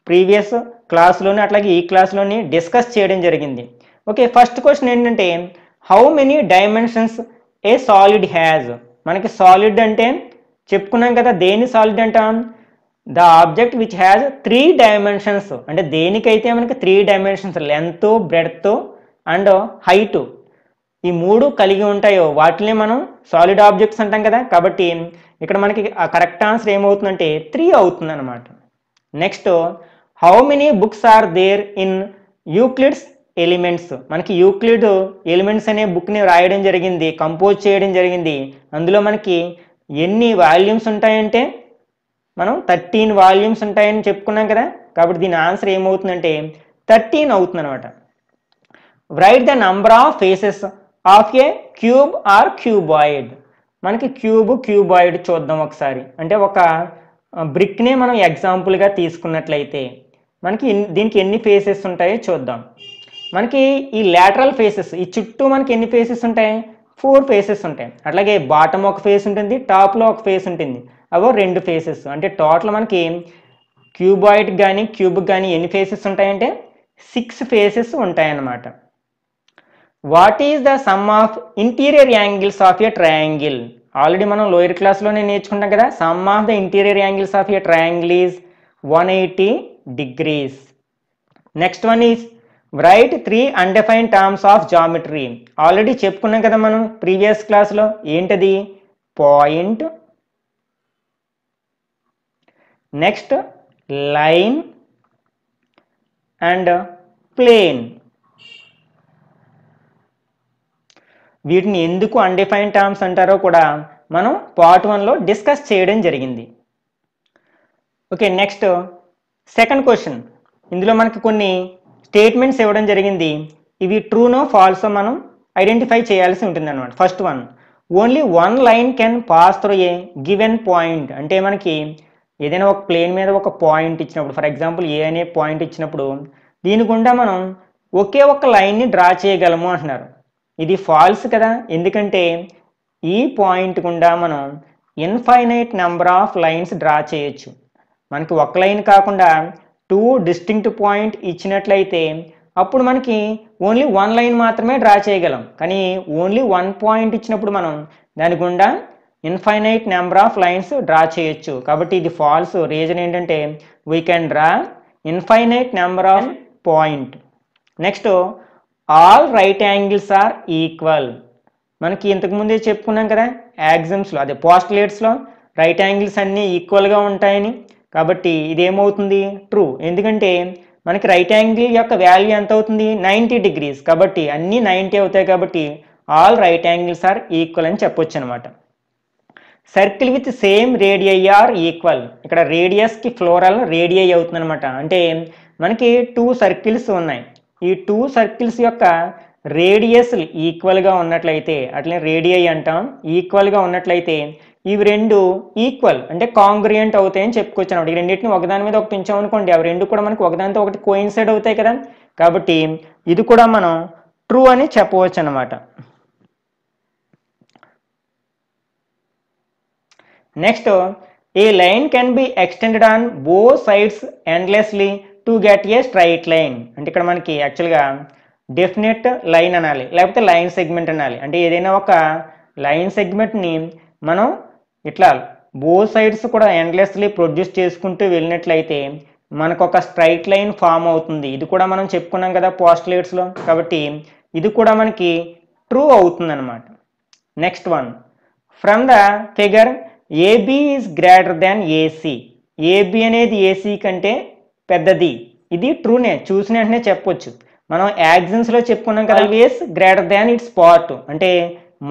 ప్రీవియస్ క్లాస్లోనే అట్లాగే ఈ క్లాస్లోనే డిస్కస్ చేయడం జరిగింది ఓకే ఫస్ట్ క్వశ్చన్ ఏంటంటే how many dimensions a solid has మనకి సాలిడ్ అంటే చెప్పుకున్నాం కదా దేని సాలిడ్ అంటాం the object which has three dimensions అంటే దేనికైతే మనకి three dimensions length breadth and height ఈ మూడు కలిగి ఉంటాయో వాటిని మనం సాలిడ్ ఆబ్జెక్ట్స్ అంటాం కదా కాబట్టి ఇక్కడ మనకి ఆ కరెక్ట్ ఆన్సర్ ఏమవుతుందంటే త్రీ అవుతుంది అనమాట next how many books are there in Euclid's elements మనకి యూక్లిడ్ ఎలిమెంట్స్ అనే బుక్ని రాయడం జరిగింది కంపోజ్ చేయడం జరిగింది అందులో మనకి ఎన్ని వాల్యూమ్స్ ఉంటాయంటే మనం థర్టీన్ వాల్యూమ్స్ ఉంటాయని చెప్పుకున్నాం కదా కాబట్టి దీని ఆన్సర్ ఏమవుతుందంటే థర్టీన్ అవుతుంది అనమాట right the number of faces of a cube or cuboid మనకి క్యూబ్ క్యూబాయిడ్ చూద్దాం ఒకసారి అంటే ఒక బ్రిక్నే మనం ఎగ్జాంపుల్గా తీసుకున్నట్లయితే మనకి దీనికి ఎన్ని ఫేసెస్ ఉంటాయో చూద్దాం మనకి ఈ లేటరల్ ఫేసెస్ ఈ చుట్టూ మనకి ఎన్ని ఫేసెస్ ఉంటాయి ఫోర్ ఫేసెస్ ఉంటాయి అట్లాగే బాటమ్ ఒక ఫేస్ ఉంటుంది టాప్లో ఒక ఫేస్ ఉంటుంది అవో రెండు ఫేసెస్ అంటే టోటల్ మనకి క్యూబాయిడ్ కానీ క్యూబ్కి కానీ ఎన్ని ఫేసెస్ ఉంటాయంటే సిక్స్ ఫేసెస్ ఉంటాయన్నమాట what is the sum of interior angles of a triangle already మనం లోయర్ క్లాస్లోనే నేర్చుకుంటాం కదా sum of the interior angles of a triangle is one eighty degrees next one is right three undefine terms of geometry already చెప్పుకున్నాం కదా మనం previous క్లాస్లో ఏంటది point next line and plane వీటిని ఎందుకు అన్డిఫైన్ టర్మ్స్ అంటారో కూడా మనం పార్ట్ వన్లో డిస్కస్ చేయడం జరిగింది ఓకే నెక్స్ట్ సెకండ్ క్వశ్చన్ ఇందులో మనకి కొన్ని స్టేట్మెంట్స్ ఇవ్వడం జరిగింది ఇవి ట్రూనో ఫాల్సో మనం ఐడెంటిఫై చేయాల్సి ఉంటుంది అనమాట first one only one line can pass through a given point అంటే మనకి ఏదైనా ఒక ప్లేన్ మీద ఒక పాయింట్ ఇచ్చినప్పుడు ఫర్ ఎగ్జాంపుల్ ఏ అనే పాయింట్ ఇచ్చినప్పుడు దీని గుండా మనం ఒకే ఒక లైన్ని డ్రా చేయగలము అంటున్నారు ఇది ఫాల్స్ కదా ఎందుకంటే ఈ పాయింట్ గుండా మనం infinite number of lines draw చేయొచ్చు మనకి ఒక లైన్ కాకుండా టూ డిస్టింక్ట్ పాయింట్ ఇచ్చినట్లయితే అప్పుడు మనకి ఓన్లీ వన్ లైన్ మాత్రమే డ్రా చేయగలం కానీ ఓన్లీ వన్ పాయింట్ ఇచ్చినప్పుడు మనం దాని గుండా infinite number of lines draw చేయొచ్చు కాబట్టి ఇది ఫాల్స్ రీజన్ ఏంటంటే we can draw infinite number of point next all right angles are equal మనకి ఇంతకు ముందే చెప్పుకున్నాం కదా యాగ్జమ్స్లో అదే పోస్ట్లేట్స్లో రైట్ యాంగిల్స్ అన్నీ ఈక్వల్గా ఉంటాయని కాబట్టి ఇదేమవుతుంది ట్రూ ఎందుకంటే మనకి రైట్ యాంగిల్ యొక్క వాల్యూ ఎంత అవుతుంది నైంటీ డిగ్రీస్ కాబట్టి అన్నీ నైంటీ అవుతాయి కాబట్టి all right angles are equal అని చెప్పొచ్చు అనమాట circle with same radii are equal ఇక్కడ రేడియస్కి ఫ్లోరల్ రేడియై అవుతుంది అనమాట అంటే మనకి టూ సర్కిల్స్ ఉన్నాయి ఈ టూ సర్కిల్స్ యొక్క రేడియస్ ఈక్వల్గా ఉన్నట్లయితే అట్లనే రేడియై అంటాం ఈక్వల్గా ఉన్నట్లయితే ఇవి రెండు ఈక్వల్ అంటే కాంగ్రియంట్ అవుతాయని చెప్పుకోవచ్చు అనమాట ఈ రెండింటిని ఒకదాని మీద ఒకటి అనుకోండి అవి రెండు కూడా మనకు ఒకదానితో ఒకటి కోయిన్సైడ్ అవుతాయి కదా కాబట్టి ఇది కూడా మనం ట్రూ అని చెప్పవచ్చు అనమాట next a line can be extended on both sides endlessly to get a straight line అంటే ఇక్కడ మనకి యాక్చువల్గా డెఫినెట్ లైన్ అనాలి లేకపోతే లైన్ సెగ్మెంట్ అనాలి అంటే ఏదైనా ఒక లైన్ సెగ్మెంట్ని మనం ఇట్లా బో సైడ్స్ కూడా ఎండ్లెస్లీ ప్రొడ్యూస్ చేసుకుంటూ వెళ్ళినట్లయితే మనకు ఒక స్ట్రైట్ లైన్ ఫామ్ అవుతుంది ఇది కూడా మనం చెప్పుకున్నాం కదా పోస్టులేట్స్లో కాబట్టి ఇది కూడా మనకి ట్రూ అవుతుంది అనమాట next one from the figure AB is greater than AC AB అనేది ఏసీ కంటే పెద్దది ఇది ట్రూనే చూసిన వెంటనే చెప్పొచ్చు మనం యాక్సిన్స్లో చెప్పుకున్నాం కదా వేస్ గ్రేటర్ దాన్ ఇట్స్ పార్ట్ అంటే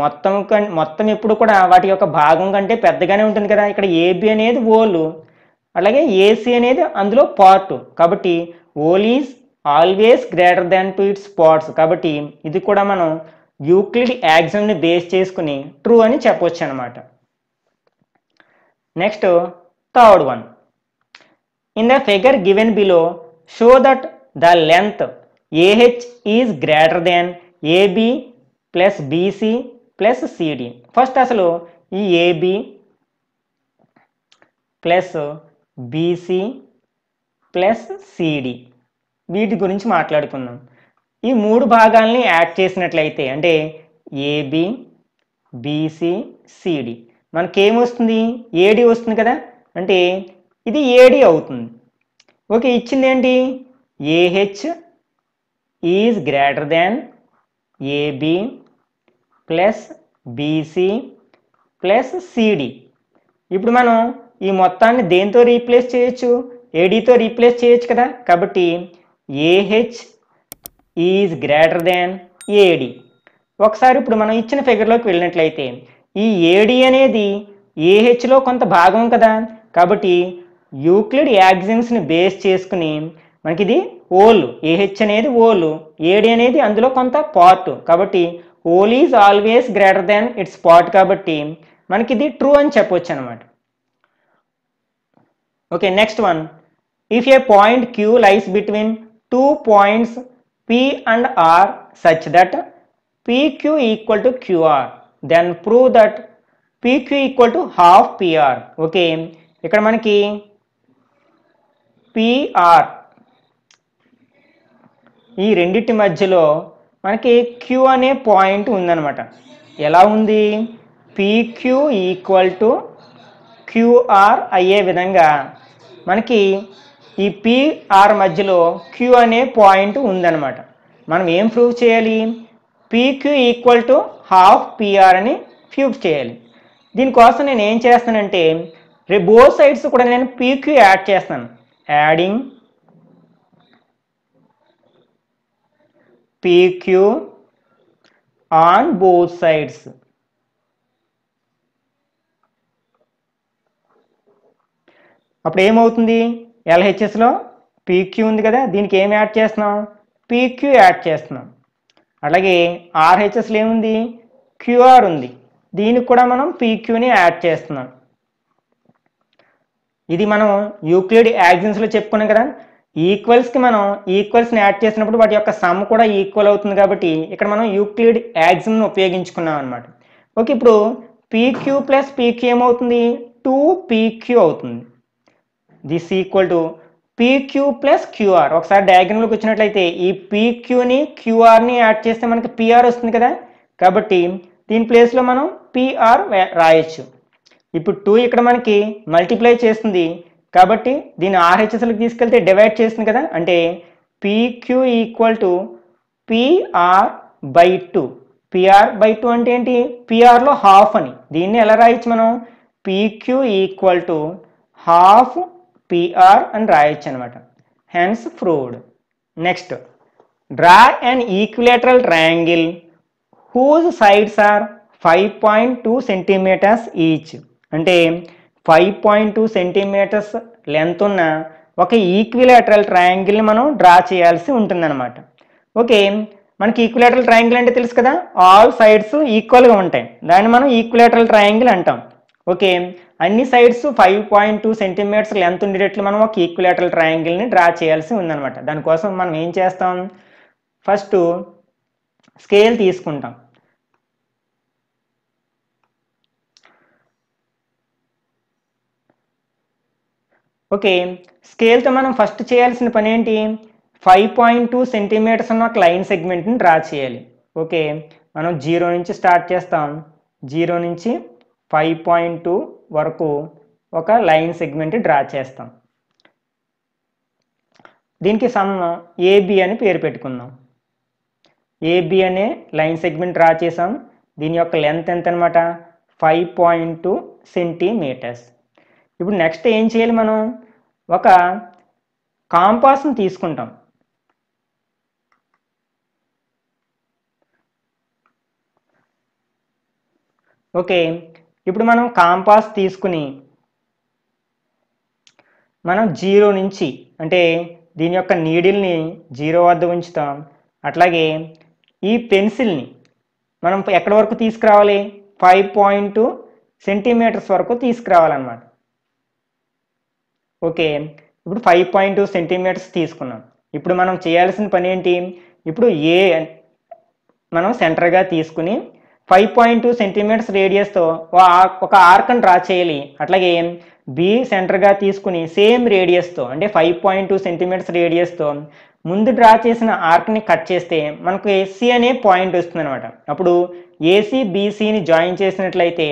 మొత్తం మొత్తం ఎప్పుడు కూడా వాటి యొక్క భాగం కంటే పెద్దగానే ఉంటుంది కదా ఇక్కడ ఏబి అనేది ఓలు అలాగే ఏసీ అనేది అందులో పార్ట్ కాబట్టి whole is always greater than to its parts కాబట్టి ఇది కూడా మనం యూక్లిడ్ యాక్సిమ్ని బేస్ చేసుకుని ట్రూ అని చెప్పవచ్చు అనమాట next third one in the figure given below show that the length AH is greater then AB plus BC plus CD first అసలు ఈ AB plus BC plus CD వీటి గురించి మాట్లాడుకుందాం ఈ మూడు భాగాల్ని యాడ్ చేసినట్లయితే అంటే ఏబి బీసీ సిడి మనకేమొస్తుంది ఏడి వస్తుంది కదా అంటే ఇది ఏడి అవుతుంది ఓకే ఇచ్చింది ఏంటి AH is greater than AB plus BC plus CD ఇప్పుడు మనం ఈ మొత్తాన్ని దేంతో రీప్లేస్ చేయొచ్చు ఏడీతో రీప్లేస్ చేయొచ్చు కదా కాబట్టి AH is greater than AD ఒకసారి ఇప్పుడు మనం ఇచ్చిన ఫిగర్లోకి వెళ్ళినట్లయితే ఈ ఏడి అనేది ఏహెచ్లో కొంత భాగం కదా కాబట్టి యూక్లిడ్ యాక్సిమ్స్ని బేస్ చేసుకుని మనకి ఇది ఓలు ఏహెచ్ అనేది ఓలు ఏడి అనేది అందులో కొంత పార్ట్ కాబట్టి whole is always greater than its part కాబట్టి మనకి ఇది ట్రూ అని చెప్పొచ్చు అనమాట okay next one if a point Q lies between two points P and R such that PQ equal to QR then prove that PQ equal to half PR okay ఇక్కడ మనకి PR ఈ రెండింటి మధ్యలో మనకి queue అనే point ఉందన్నమాట ఎలా ఉంది పీక్యూ ఈక్వల్ టు క్యూఆర్ అయ్యే విధంగా మనకి ఈ పిఆర్ మధ్యలో క్యూ అనే పాయింట్ ఉందన్నమాట మనం ఏం ప్రూవ్ చేయాలి PQ equal to half PR అని ప్రూవ్ చేయాలి దీనికోసం నేను ఏం చేస్తానంటే రేపు బోత్ సైడ్స్ కూడా నేను పీక్యూ యాడ్ చేస్తాను adding PQ on both sides. అప్పుడు ఏమవుతుంది ఎల్హెచ్ఎస్లో పీక్యూ ఉంది కదా దీనికి ఏం యాడ్ చేస్తున్నాం పీక్యూ యాడ్ చేస్తున్నాం అలాగే ఆర్హెచ్ఎస్లో ఏముంది క్యూఆర్ ఉంది దీనికి కూడా మనం పీక్యూని యాడ్ చేస్తున్నాం ఇది మనం యూక్లిడ్ యాక్సిన్స్లో చెప్పుకున్నాం కదా ఈక్వల్స్కి మనం ఈక్వల్స్ని యాడ్ చేసినప్పుడు వాటి యొక్క సమ్ కూడా ఈక్వల్ అవుతుంది కాబట్టి ఇక్కడ మనం యూక్లిడ్ యాక్సిమ్ను ఉపయోగించుకున్నాం అనమాట ఓకే ఇప్పుడు పీక్యూ ప్లస్ పీక్యూ ఏమవుతుంది టూ పీక్యూ అవుతుంది this equal to PQ plus QR ఒకసారి డయాగ్రామ్లోకి వచ్చినట్లయితే ఈ పీక్యూని క్యూఆర్ని యాడ్ చేస్తే మనకి పిఆర్ వస్తుంది కదా కాబట్టి దీని ప్లేస్లో మనం పిఆర్ రాయొచ్చు ఇప్పుడు టూ ఇక్కడ మనకి మల్టిప్లై చేస్తుంది కాబట్టి దీన్ని ఆర్హెచ్ఎస్లకు తీసుకెళ్తే డివైడ్ చేస్తుంది కదా అంటే PQ equal to PR by two PR by two అంటే ఏంటి పిఆర్లో హాఫ్ అని దీన్ని ఎలా రాయొచ్చు మనం PQ equal to half PR అని రాయొచ్చు అనమాట hence proved next draw and equilateral triangle whose sides are five point two centimetres each అంటే five point two centimetres length ఉన్న ఒక ఈక్విలేటరల్ ట్రయాంగిల్ని మనం డ్రా చేయాల్సి ఉంటుందన్నమాట ఓకే మనకి ఈక్విలేటరల్ ట్రయాంగిల్ అంటే తెలుసు కదా ఆల్ సైడ్స్ ఈక్వల్గా ఉంటాయి దాన్ని మనం ఈక్విలేటరల్ ట్రయాంగిల్ అంటాం ఓకే అన్ని sides five point two centimetres length ఉండేటట్లు మనం ఒక ఈక్విలేటరల్ ట్రయాంగిల్ని డ్రా చేయాల్సి ఉందనమాట దానికోసం మనం ఏం చేస్తాం ఫస్ట్ స్కేల్ తీసుకుంటాం ఓకే స్కేల్తో మనం ఫస్ట్ చేయాల్సిన పని ఏంటి ఫైవ్ పాయింట్ టూ సెంటీమీటర్స్ ఉన్న ఒక లైన్ సెగ్మెంట్ని డ్రా చేయాలి ఓకే మనం జీరో నుంచి స్టార్ట్ చేస్తాం జీరో నుంచి ఫైవ్ పాయింట్ టూ వరకు ఒక లైన్ సెగ్మెంట్ డ్రా చేస్తాం దీనికి సమ్ ఏబి అని పేరు పెట్టుకుందాం ఏబి అనే లైన్ సెగ్మెంట్ డ్రా చేసాం దీని యొక్క లెంత్ ఎంత అనమాట ఫైవ్ పాయింట్ టూ సెంటీమీటర్స్ ఇప్పుడు నెక్స్ట్ ఏం చేయాలి మనం ఒక కాంపాస్ని తీసుకుంటాం ఓకే ఇప్పుడు మనం కాంపాస్ తీసుకుని మనం జీరో నుంచి అంటే దీని యొక్క నీడిల్ని జీరో వద్ద ఉంచుతాం అట్లాగే ఈ పెన్సిల్ని మనం ఎక్కడి వరకు తీసుకురావాలి ఫైవ్ పాయింట్ సెంటీమీటర్స్ వరకు తీసుకురావాలన్నమాట ఓకే ఇప్పుడు ఫైవ్ పాయింట్ టూ సెంటీమీటర్స్ తీసుకున్నాం ఇప్పుడు మనం చేయాల్సిన పని ఏంటి ఇప్పుడు ఏ మనం సెంటర్గా తీసుకుని ఫైవ్ పాయింట్ టూ సెంటీమీటర్స్ రేడియస్తో ఒక ఆర్క్ని డ్రా చేయాలి అట్లాగే బి సెంటర్గా తీసుకుని సేమ్ రేడియస్తో అంటే ఫైవ్ పాయింట్ టూ సెంటీమీటర్స్ రేడియస్తో ముందు డ్రా చేసిన ఆర్క్ని కట్ చేస్తే మనకు ఏసీ అనే పాయింట్ వస్తుంది అనమాట అప్పుడు ఏసీ బీసీని జాయిన్ చేసినట్లయితే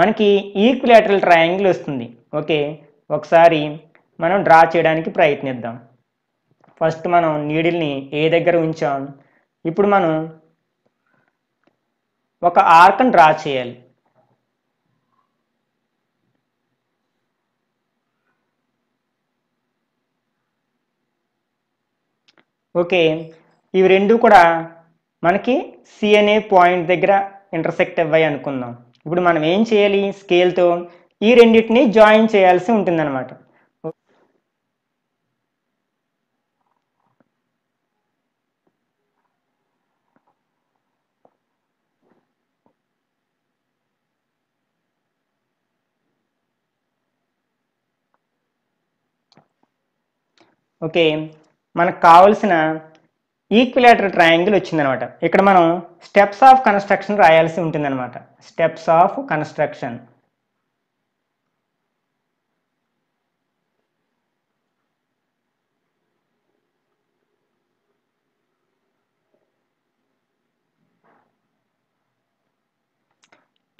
మనకి ఈక్విలేటరల్ ట్రయాంగిల్ వస్తుంది ఓకే ఒకసారి మనం డ్రా చేయడానికి ప్రయత్నిద్దాం ఫస్ట్ మనం నీడిల్ని ఏ దగ్గర ఉంచాం ఇప్పుడు మనం ఒక ఆర్క్ని డ్రా చేయాలి ఓకే ఇవి రెండు కూడా మనకి సిఎన్ఏ పాయింట్ దగ్గర ఇంటర్సెక్ట్ అవ్వాయి అనుకుందాం ఇప్పుడు మనం ఏం చేయాలి స్కేల్తో ఈ రెండింటిని జాయిన్ చేయాల్సి ఉంటుందన్నమాట ఓకే మనకు కావలసిన ఈక్విలేటర్ ట్రయాంగిల్ వచ్చిందనమాట ఇక్కడ మనం స్టెప్స్ ఆఫ్ కన్స్ట్రక్షన్ రాయాల్సి ఉంటుందన్నమాట స్టెప్స్ ఆఫ్ కన్స్ట్రక్షన్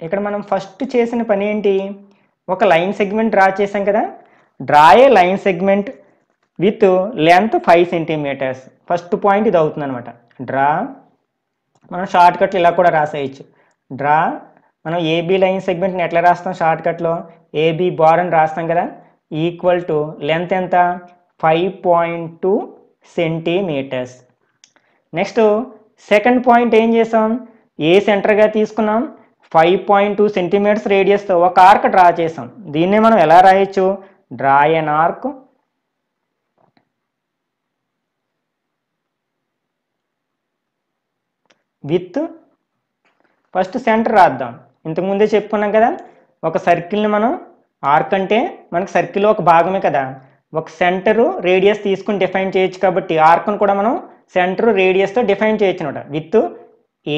ఇక్కడ మనం ఫస్ట్ చేసిన పని ఏంటి ఒక లైన్ సెగ్మెంట్ డ్రా చేసాం కదా draw a line segment with length five centimetres first point ఇది అవుతుంది అనమాట డ్రా మనం షార్ట్ కట్లు ఇలా కూడా రాసేయచ్చు డ్రా మనం ఏబీ లైన్ సెగ్మెంట్ని ఎట్లా రాస్తాం షార్ట్ కట్లో ఏబీ బార్ అని రాస్తాం కదా ఈక్వల్ టు లెంత్ ఎంత five point two centimetres next second point ఏం చేసాం ఏ సెంటర్గా తీసుకున్నాం ఫైవ్ పాయింట్ టూ సెంటీమీటర్స్ రేడియస్తో ఒక ఆర్క్ డ్రా చేసాం దీన్ని మనం ఎలా రాయొచ్చు draw an arc with first centre రాద్దాం ఇంతకుముందే చెప్పుకున్నాం కదా ఒక సర్కిల్ని మనం ఆర్క్ అంటే మనకు సర్కిల్ ఒక భాగమే కదా ఒక సెంటరు రేడియస్ తీసుకుని డిఫైన్ చేయొచ్చు కాబట్టి ఆర్క్ను కూడా మనం సెంటర్ రేడియస్తో డిఫైన్ చేయొచ్చు అనమాట with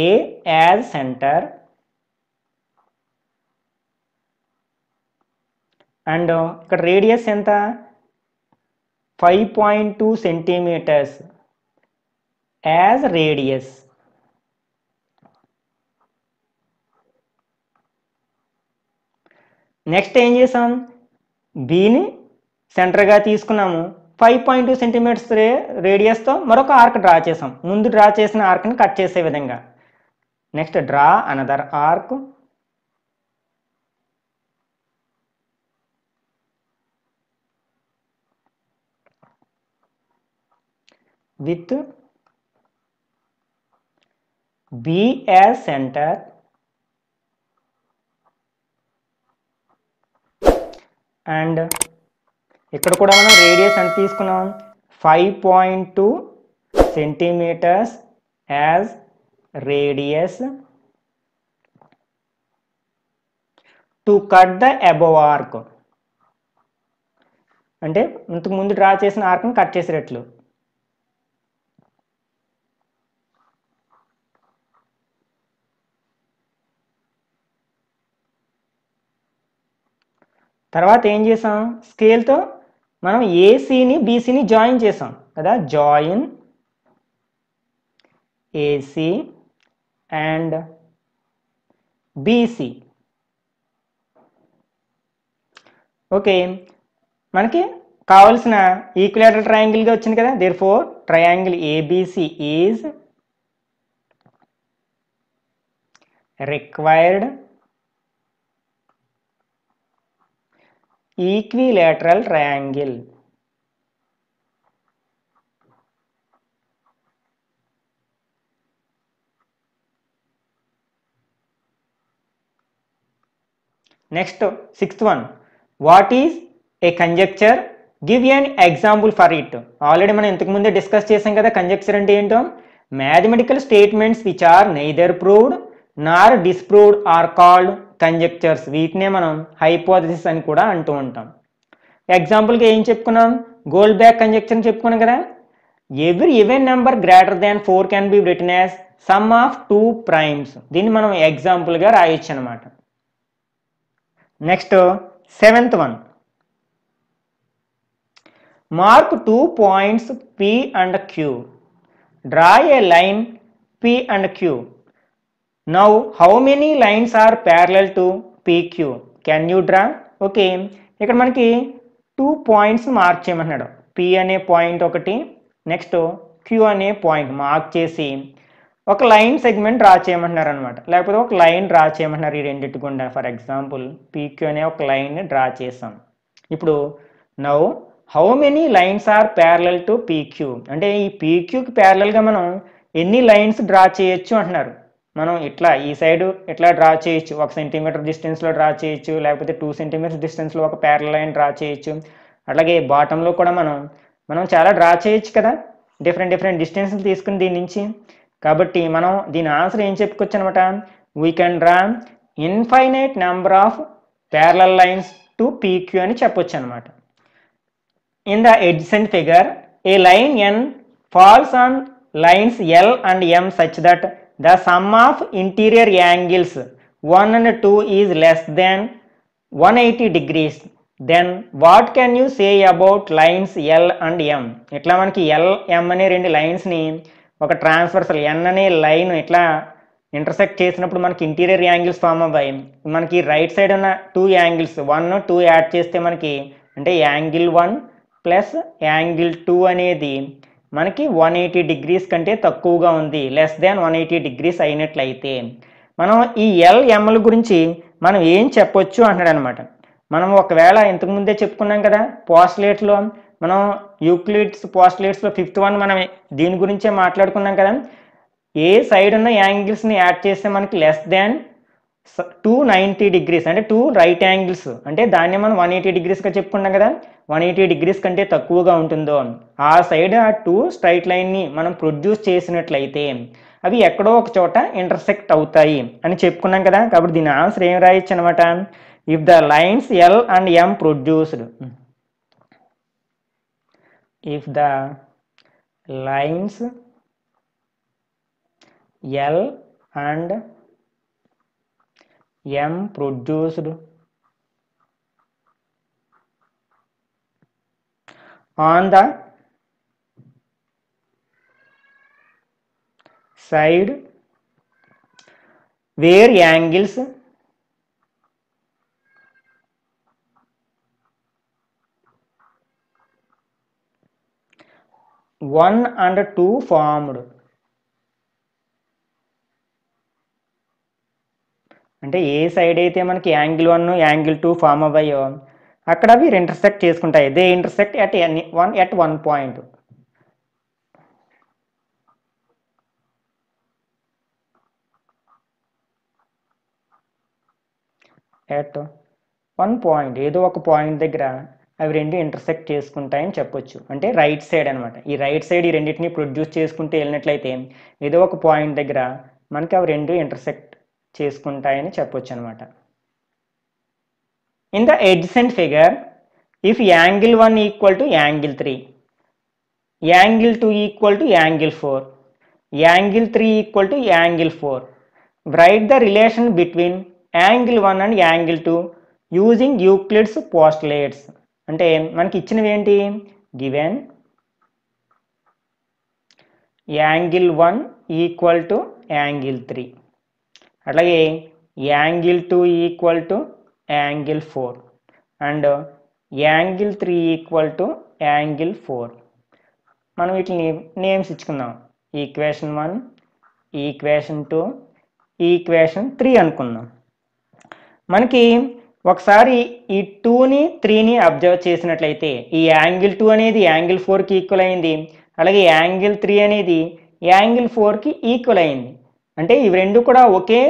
A as centre and uh, ఇక్కడ రేడియస్ ఎంత five point two centimetres as radius next ఏం చేసాం బీని సెంటర్గా తీసుకున్నాము ఫైవ్ పాయింట్ టూ సెంటీమీటర్స్ రే రేడియస్తో మరొక ఆర్క్ డ్రా చేసాం ముందు డ్రా చేసిన ఆర్క్ని కట్ చేసే విధంగా next draw another arc with B centre and ఇక్కడ కూడా మనం రేడియస్ ఎంత తీసుకున్నాం five point two centimetres as radius to cut the above arc అంటే ఇంతకు ముందు డ్రా చేసిన ఆర్క్ని కట్ చేసేటట్లు తర్వాత ఏం చేసాం స్కేల్తో మనం ఏసీని బీసీని జాయిన్ చేసాం కదా join AC and BC okay మనకి కావలసిన ఈక్విలేటర్ ట్రయాంగిల్గా వచ్చింది కదా therefore triangle ABC is required equilateral triangle next sixth one what is a conjecture give an example for it already మనం ఇంతకుముందే డిస్కస్ చేసాం కదా కంజెక్చర్ అంటే ఏంటో mathematical statements which are neither proved nor disproved are called conjectures వీటినే మనం hypothesis అని కూడా అంటూ ఉంటాం ఎగ్జాంపుల్కి ఏం చెప్పుకున్నాం గోల్డ్ బ్యాక్ కంజెక్చర్ చెప్పుకున్నాం కదా every even number greater than four can be written as sum of two primes దీన్ని మనం ఎగ్జాంపుల్గా రాయొచ్చు అనమాట next seventh one mark two points P and Q draw a line P and Q Now, how many lines are parallel to PQ? Can you draw? Okay ఇక్కడ మనకి two points mark చేయమంటున్నాడు P అనే point ఒకటి next Q అనే point mark చేసి ఒక line segment draw చేయమంటున్నారు అనమాట లేకపోతే ఒక లైన్ డ్రా చేయమంటున్నారు ఈ రెండింటి గుండా ఫర్ ఎగ్జాంపుల్ పీక్యూ అనే ఒక లైన్ని డ్రా చేసాం ఇప్పుడు now how many lines are parallel to PQ అంటే ఈ పీక్యూకి ప్యారలల్గా మనం ఎన్ని లైన్స్ డ్రా చేయొచ్చు అంటున్నారు మనం ఇట్లా ఈ సైడ్ ఇట్లా డ్రా చేయొచ్చు ఒక సెంటీమీటర్ డిస్టెన్స్లో డ్రా చేయొచ్చు లేకపోతే టూ సెంటీమీటర్స్ డిస్టెన్స్లో ఒక ప్యారల్ లైన్ డ్రా చేయొచ్చు అలాగే బాటంలో కూడా మనం మనం చాలా డ్రా చేయొచ్చు కదా డిఫరెంట్ డిఫరెంట్ డిస్టెన్స్లు తీసుకుని దీని నుంచి కాబట్టి మనం దీని ఆన్సర్ ఏం చెప్పుకోవచ్చు అనమాట we can draw infinite number of parallel lines to PQ అని చెప్పొచ్చు అనమాట in the adjacent figure a line N falls on lines L and M such that the sum of interior angles one and two is less than one eighty degrees then what can you say about lines L and M ఇట్లా మనకి L M అనే రెండు లైన్స్ని ఒక transversal ఎన్ అనే line ఇట్లా intersect చేసినప్పుడు మనకి interior angles form అవ్వాయి మనకి రైట్ సైడ్ ఉన్న two angles one two add చేస్తే మనకి అంటే angle one plus angle two అనేది మనకి వన్ ఎయిటీ డిగ్రీస్ కంటే తక్కువగా ఉంది less than one eighty degrees అయినట్లయితే మనం ఈ ఎల్ఎంల గురించి మనం ఏం చెప్పొచ్చు అంటాడనమాట అనమాట మనం ఒకవేళ ఇంతకుముందే చెప్పుకున్నాం కదా పోస్ట్లేట్లో మనం యూక్లిడ్స్ పోస్ట్లేట్స్లో ఫిఫ్త్ వన్ మనం దీని గురించే మాట్లాడుకున్నాం కదా ఏ సైడ్ ఉన్న యాంగిల్స్ని యాడ్ చేస్తే మనకి less than two ninety degrees అంటే టూ రైట్ యాంగిల్స్ అంటే దాన్ని మనం వన్ ఎయిటీ డిగ్రీస్గా చెప్పుకున్నాం కదా వన్ ఎయిటీ డిగ్రీస్ కంటే తక్కువగా ఉంటుందో ఆ సైడ్ ఆ టూ స్ట్రైట్ లైన్ని మనం ప్రొడ్యూస్ చేసినట్లయితే అవి ఎక్కడో ఒక చోట ఇంటర్సెక్ట్ అవుతాయి అని చెప్పుకున్నాం కదా కాబట్టి దీని ఆన్సర్ ఏం రాయొచ్చు అనమాట if the lines L and M produced if the lines L and M produced on the side where angles one and two formed అంటే ఏ సైడ్ అయితే మనకి angle one angle two form అవ్వాయో అక్కడ అవి ఇంటర్సెక్ట్ చేసుకుంటాయి they intersect at an one at one point at one point ఏదో ఒక point దగ్గర అవి రెండు ఇంటర్సెక్ట్ చేసుకుంటాయని చెప్పొచ్చు అంటే రైట్ సైడ్ అనమాట ఈ రైట్ సైడ్ ఈ రెండింటిని ప్రొడ్యూస్ చేసుకుంటూ వెళ్ళినట్లయితే ఏదో ఒక పాయింట్ దగ్గర మనకి అవి రెండు ఇంటర్సెక్ట్ చేసుకుంటాయని చెప్పొచ్చు అనమాట in the adjacent figure if angle one equal to angle three angle two equal to angle four angle three equal to angle four the relation between angle one and angle two using Euclid's post postulates అంటే మనకి ఇచ్చినవి ఏంటి given angle one equal to angle three అట్లాగే angle two equal to angle four and angle three equal to angle four మనం వీటిని names ఇచ్చుకుందాం equation one equation two equation three అనుకుందాం మనకి ఒకసారి ఈ టూని త్రీని అబ్జర్వ్ చేసినట్లయితే ఈ యాంగిల్ టూ అనేది యాంగిల్ ఫోర్కి ఈక్వల్ అయింది అలాగే యాంగిల్ త్రీ అనేది యాంగిల్ ఫోర్కి ఈక్వల్ అయింది అంటే ఇవి రెండు కూడా ఒకే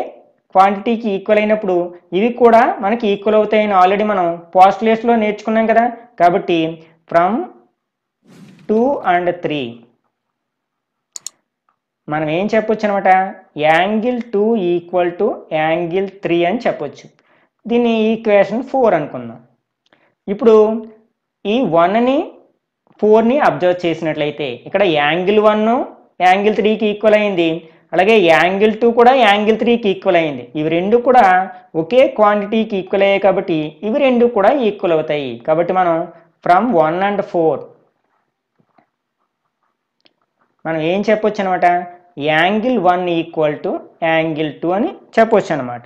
క్వాంటిటీకి ఈక్వల్ అయినప్పుడు ఇవి కూడా మనకి ఈక్వల్ అవుతాయని ఆల్రెడీ మనం పాస్టులేట్స్లో నేర్చుకున్నాం కదా కాబట్టి ఫ్రమ్ టూ అండ్ త్రీ మనం ఏం చెప్పొచ్చు అనమాట angle two equal to angle three అని చెప్పొచ్చు దీన్ని ఈక్వేషన్ ఫోర్ అనుకుందాం ఇప్పుడు ఈ వన్ని ఫోర్ని అబ్జర్వ్ చేసినట్లయితే ఇక్కడ యాంగిల్ వన్ యాంగిల్ త్రీకి ఈక్వల్ అయింది అలాగే యాంగిల్ టూ కూడా యాంగిల్ త్రీకి ఈక్వల్ అయింది ఇవి రెండు కూడా ఒకే క్వాంటిటీకి ఈక్వల్ అయ్యాయి కాబట్టి ఇవి రెండు కూడా ఈక్వల్ అవుతాయి కాబట్టి మనం ఫ్రమ్ వన్ అండ్ ఫోర్ మనం ఏం చెప్పొచ్చు అనమాట angle one equal to angle two అని చెప్పొచ్చు అనమాట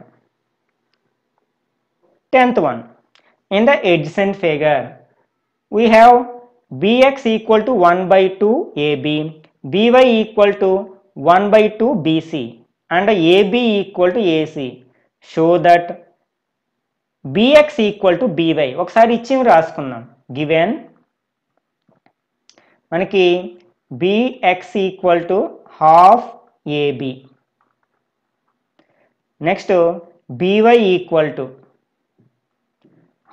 tenth one in the and figure we have BX equal to one by two AB BY equal to one by two BC and AB equal to AC show that BX equal to BY ఒకసారి ఇచ్చి రాసుకుందాం given మనకి BX equal to half AB next BY equal to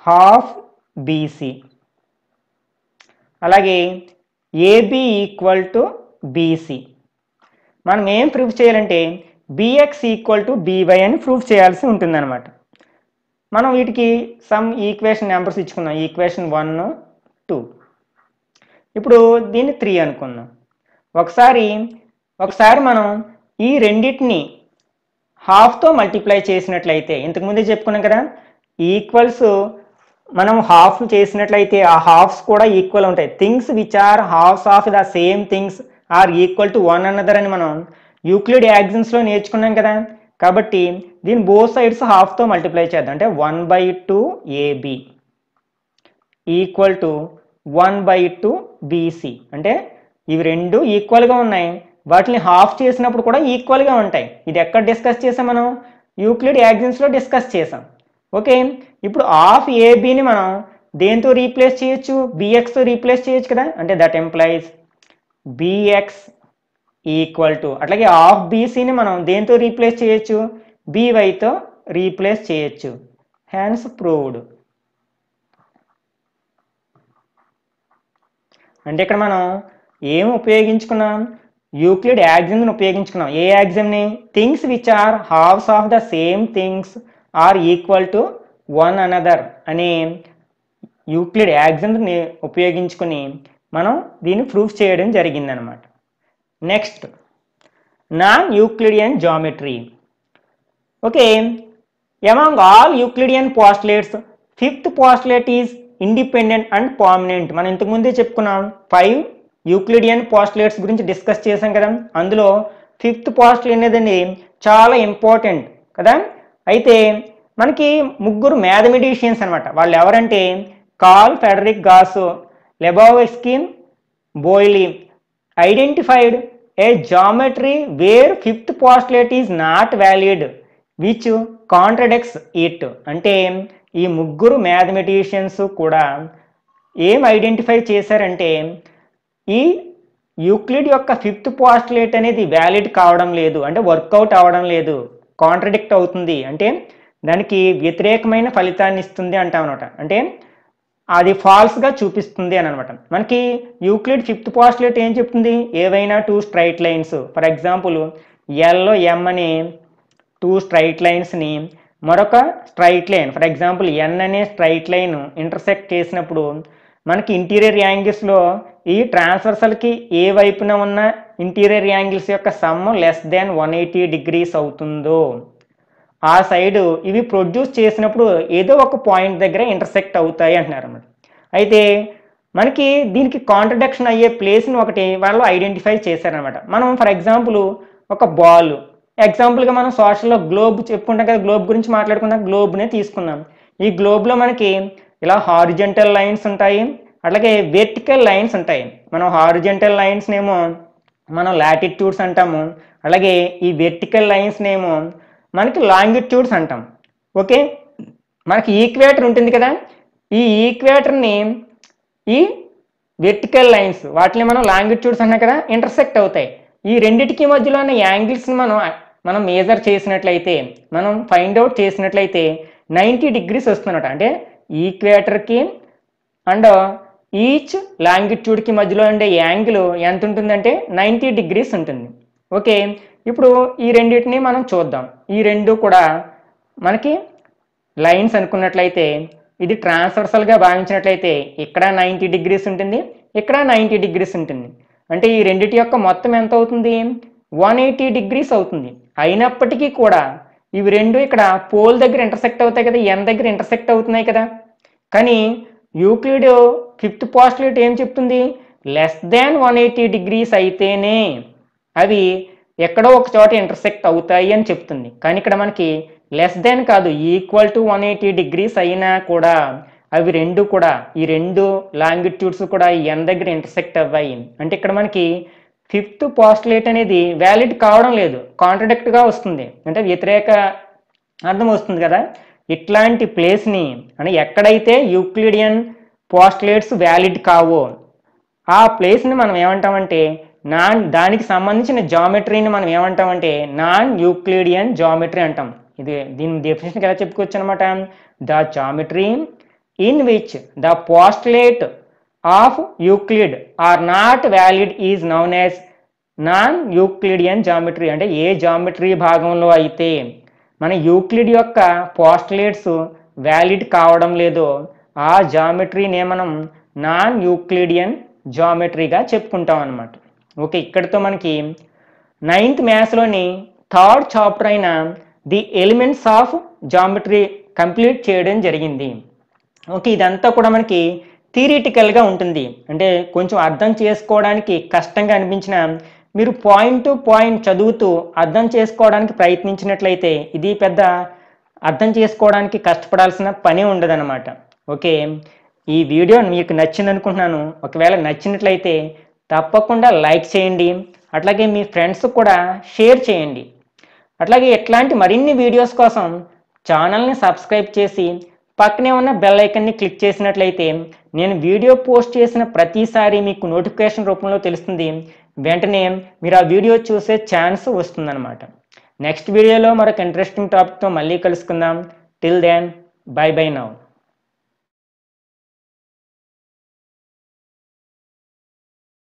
half BC అలాగే AB equal to BC మనం ఏం proof చేయాలంటే BX equal to BY అని proof చేయాల్సి ఉంటుందన్నమాట మనం వీటికి సమ్ ఈక్వేషన్ నెంబర్స్ ఇచ్చుకుందాం ఈక్వేషన్ వన్ టూ ఇప్పుడు దీన్ని త్రీ అనుకుందాం ఒకసారి ఒకసారి మనం ఈ రెండింటిని హాఫ్తో మల్టిప్లై చేసినట్లయితే ఇంతకుముందే చెప్పుకున్నాం కదా ఈక్వల్స్ మనం హాఫ్ చేసినట్లయితే ఆ హాఫ్స్ కూడా ఈక్వల్ ఉంటాయి things which are halves of the same things are equal to one another అని మనం యూక్లిడ్ యాక్సిన్స్లో నేర్చుకున్నాం కదా కాబట్టి దీని బో సైడ్స్ హాఫ్తో మల్టిప్లై చేద్దాం అంటే one by two AB equal to one by two BC అంటే ఇవి రెండు ఈక్వల్గా ఉన్నాయి వాటిని హాఫ్ చేసినప్పుడు కూడా ఈక్వల్గా ఉంటాయి ఇది ఎక్కడ డిస్కస్ చేసాం మనం యూక్లిడ్ యాక్సిన్స్లో డిస్కస్ చేసాం ఓకే ఇప్పుడు హాఫ్ ఏబీని మనం దేంతో రీప్లేస్ చేయొచ్చు బిఎక్స్తో రీప్లేస్ చేయొచ్చు కదా అంటే that implies BX equal to అట్లాగే ఆఫ్ బీసీని మనం దేంతో రీప్లేస్ చేయొచ్చు బీవైతో రీప్లేస్ చేయొచ్చు హ్యాండ్స్ ప్రూవ్డ్ అంటే ఇక్కడ మనం ఏం ఉపయోగించుకున్నాం యూక్లిడ్ యాగ్జిమ్ని ఉపయోగించుకున్నాం ఏ యాగ్జిమ్ని things which are halves of the same things are equal to one another అనే యూక్లిడ్ యాగ్జిమ్ని ఉపయోగించుకుని మనం దీన్ని ప్రూఫ్ చేయడం జరిగిందనమాట next non Euclidean geometry okay among all Euclidean postulates fifth postulate is independent and prominent మనం ఇంతకుముందే చెప్పుకున్నాం ఫైవ్ యూక్లిడియన్ పాస్టులేట్స్ గురించి డిస్కస్ చేసాం కదా అందులో ఫిఫ్త్ పాస్టులేట్ అనేదండి చాలా ఇంపార్టెంట్ కదా అయితే మనకి ముగ్గురు మ్యాథమెటీషియన్స్ అనమాట వాళ్ళు ఎవరంటే కార్ల్ ఫెడరిక్ గాసు స్కిన్ Bolyai identified a geometry where fifth postulate is not valid which contradicts it అంటే ఈ ముగ్గురు మ్యాథమెటీషియన్స్ కూడా ఏం ఐడెంటిఫై చేశారంటే ఈ యూక్లిడ్ యొక్క ఫిఫ్త్ పాస్టులేట్ అనేది వ్యాలిడ్ కావడం లేదు అంటే వర్కౌట్ అవ్వడం లేదు కాంట్రడిక్ట్ అవుతుంది అంటే దానికి వ్యతిరేకమైన ఫలితాన్ని ఇస్తుంది అంటాం అనమాట అంటే అది ఫాల్స్గా చూపిస్తుంది అని అనమాట మనకి యూక్లిడ్ ఫిఫ్త్ పాస్టులేట్ ఏం చెప్తుంది ఏవైనా two straight lines for example ఎల్లో ఎం అని టూ స్ట్రైట్ లైన్స్ని మరొక straight line for example N అనే స్ట్రైట్ లైన్ ఇంటర్సెక్ట్ చేసినప్పుడు మనకి ఇంటీరియర్ యాంగిల్స్లో ఈ ట్రాన్స్వర్సల్కి ఏ వైపున ఉన్న ఇంటీరియర్ యాంగిల్స్ యొక్క sum less than one eighty degrees అవుతుందో ఆ సైడ్ ఇవి ప్రొడ్యూస్ చేసినప్పుడు ఏదో ఒక పాయింట్ దగ్గర ఇంటర్సెక్ట్ అవుతాయి అంటున్నారు అన్నమాట అయితే మనకి దీనికి కాంట్రడక్షన్ అయ్యే ప్లేస్ని ఒకటి వాళ్ళు ఐడెంటిఫై చేశారనమాట మనం ఫర్ ఎగ్జాంపుల్ ఒక బాల్ ఎగ్జాంపుల్గా మనం సోషల్లో గ్లోబ్ చెప్పుకుంటాం కదా గ్లోబ్ గురించి మాట్లాడుకున్నాం గ్లోబ్నే తీసుకున్నాం ఈ గ్లోబ్లో మనకి ఇలా హారిజెంటల్ లైన్స్ ఉంటాయి అట్లాగే వెర్టికల్ లైన్స్ ఉంటాయి మనం హారిజెంటల్ లైన్స్నేమో మనం లాటిట్యూడ్స్ అంటాము అలాగే ఈ వెర్టికల్ లైన్స్నేమో మనకి లాంగిట్యూడ్స్ అంటాం ఓకే మనకి ఈక్వేటర్ ఉంటుంది కదా ఈ ఈక్వేటర్ని ఈ వెర్టికల్ లైన్స్ వాటిని మనం లాంగిట్యూడ్స్ అన్నా కదా ఇంటర్సెక్ట్ అవుతాయి ఈ రెండిటికి మధ్యలో ఉన్న యాంగిల్స్ని మనం మనం మేజర్ చేసినట్లయితే మనం ఫైండ్ అవుట్ చేసినట్లయితే నైంటీ డిగ్రీస్ వస్తుందన్నమాట అంటే ఈక్వేటర్కి అండ్ ఈచ్ లాంగిట్యూడ్కి మధ్యలో ఉండే యాంగిల్ ఎంత ఉంటుందంటే నైంటీ డిగ్రీస్ ఉంటుంది ఓకే ఇప్పుడు ఈ రెండింటిని మనం చూద్దాం ఈ రెండు కూడా మనకి లైన్స్ అనుకున్నట్లయితే ఇది ట్రాన్స్వర్సల్గా భావించినట్లయితే ఇక్కడ నైంటీ డిగ్రీస్ ఉంటుంది ఇక్కడ నైంటీ డిగ్రీస్ ఉంటుంది అంటే ఈ రెండిటి యొక్క మొత్తం ఎంత అవుతుంది వన్ ఎయిటీ డిగ్రీస్ అవుతుంది అయినప్పటికీ కూడా ఇవి రెండు ఇక్కడ పోల్ దగ్గర ఇంటర్సెక్ట్ అవుతాయి కదా ఎన్ దగ్గర ఇంటర్సెక్ట్ అవుతున్నాయి కదా కానీ యూక్లిడ్ ఫిఫ్త్ పాస్ట్ ఏం చెప్తుంది less than one eighty degrees అయితేనే అవి ఎక్కడో ఒక చోట ఇంటర్సెక్ట్ అవుతాయి అని చెప్తుంది కానీ ఇక్కడ మనకి లెస్ దెన్ కాదు equal to one eighty degrees అయినా కూడా అవి రెండు కూడా ఈ రెండు లాంగిట్యూడ్స్ కూడా ఎన్ దగ్గర ఇంటర్సెక్ట్ అవ్వాయి అంటే ఇక్కడ మనకి ఫిఫ్త్ పాస్టులేట్ అనేది వ్యాలిడ్ కావడం లేదు కాంట్రడిక్ట్గా వస్తుంది అంటే వ్యతిరేక అర్థం వస్తుంది కదా ఇట్లాంటి ప్లేస్ని అంటే ఎక్కడైతే యూక్లిడియన్ పాస్టులేట్స్ వ్యాలిడ్ కావో ఆ ప్లేస్ని మనం ఏమంటామంటే నాన్ దానికి సంబంధించిన జామెట్రీని మనం ఏమంటామంటే నాన్ యూక్లిడియన్ జామెట్రీ అంటాం ఇది దీని డెఫినేషన్కి ఎలా చెప్పుకోవచ్చు అనమాట the geometry in which the postulate of Euclid are not valid is known as non Euclidean geometry అంటే ఏ జామెట్రీ భాగంలో అయితే మన యూక్లిడ్ యొక్క పోస్ట్లేట్స్ వ్యాలిడ్ కావడం లేదో ఆ జామెట్రీనే మనం నాన్ యూక్లిడియన్ జామెట్రీగా చెప్పుకుంటాం అన్నమాట ఓకే ఇక్కడితో మనకి నైన్త్ మ్యాథ్స్లోని థర్డ్ చాప్టర్ అయిన the elements of geometry complete చేయడం జరిగింది ఓకే ఇదంతా కూడా మనకి థియరిటికల్గా ఉంటుంది అంటే కొంచెం అర్థం చేసుకోవడానికి కష్టంగా అనిపించిన మీరు పాయింట్ టు పాయింట్ చదువుతూ అర్థం చేసుకోవడానికి ప్రయత్నించినట్లయితే ఇది పెద్ద అర్థం చేసుకోవడానికి కష్టపడాల్సిన పని ఉండదన్నమాట ఓకే ఈ వీడియో మీకు నచ్చింది అనుకుంటున్నాను ఒకవేళ నచ్చినట్లయితే తప్పకుండా లైక్ చేయండి అట్లాగే మీ ఫ్రెండ్స్ కూడా షేర్ చేయండి అట్లాగే ఇట్లాంటి మరిన్ని వీడియోస్ కోసం ఛానల్ని సబ్స్క్రైబ్ చేసి పక్కనే ఉన్న బెల్ ఐకన్ని క్లిక్ చేసినట్లయితే నేను వీడియో పోస్ట్ చేసిన ప్రతిసారి మీకు నోటిఫికేషన్ రూపంలో తెలుస్తుంది వెంటనే మీరు ఆ వీడియో చూసే ఛాన్స్ వస్తుందన్నమాట నెక్స్ట్ వీడియోలో మరొక ఇంట్రెస్టింగ్ టాపిక్తో మళ్ళీ కలుసుకుందాం till then bye bye now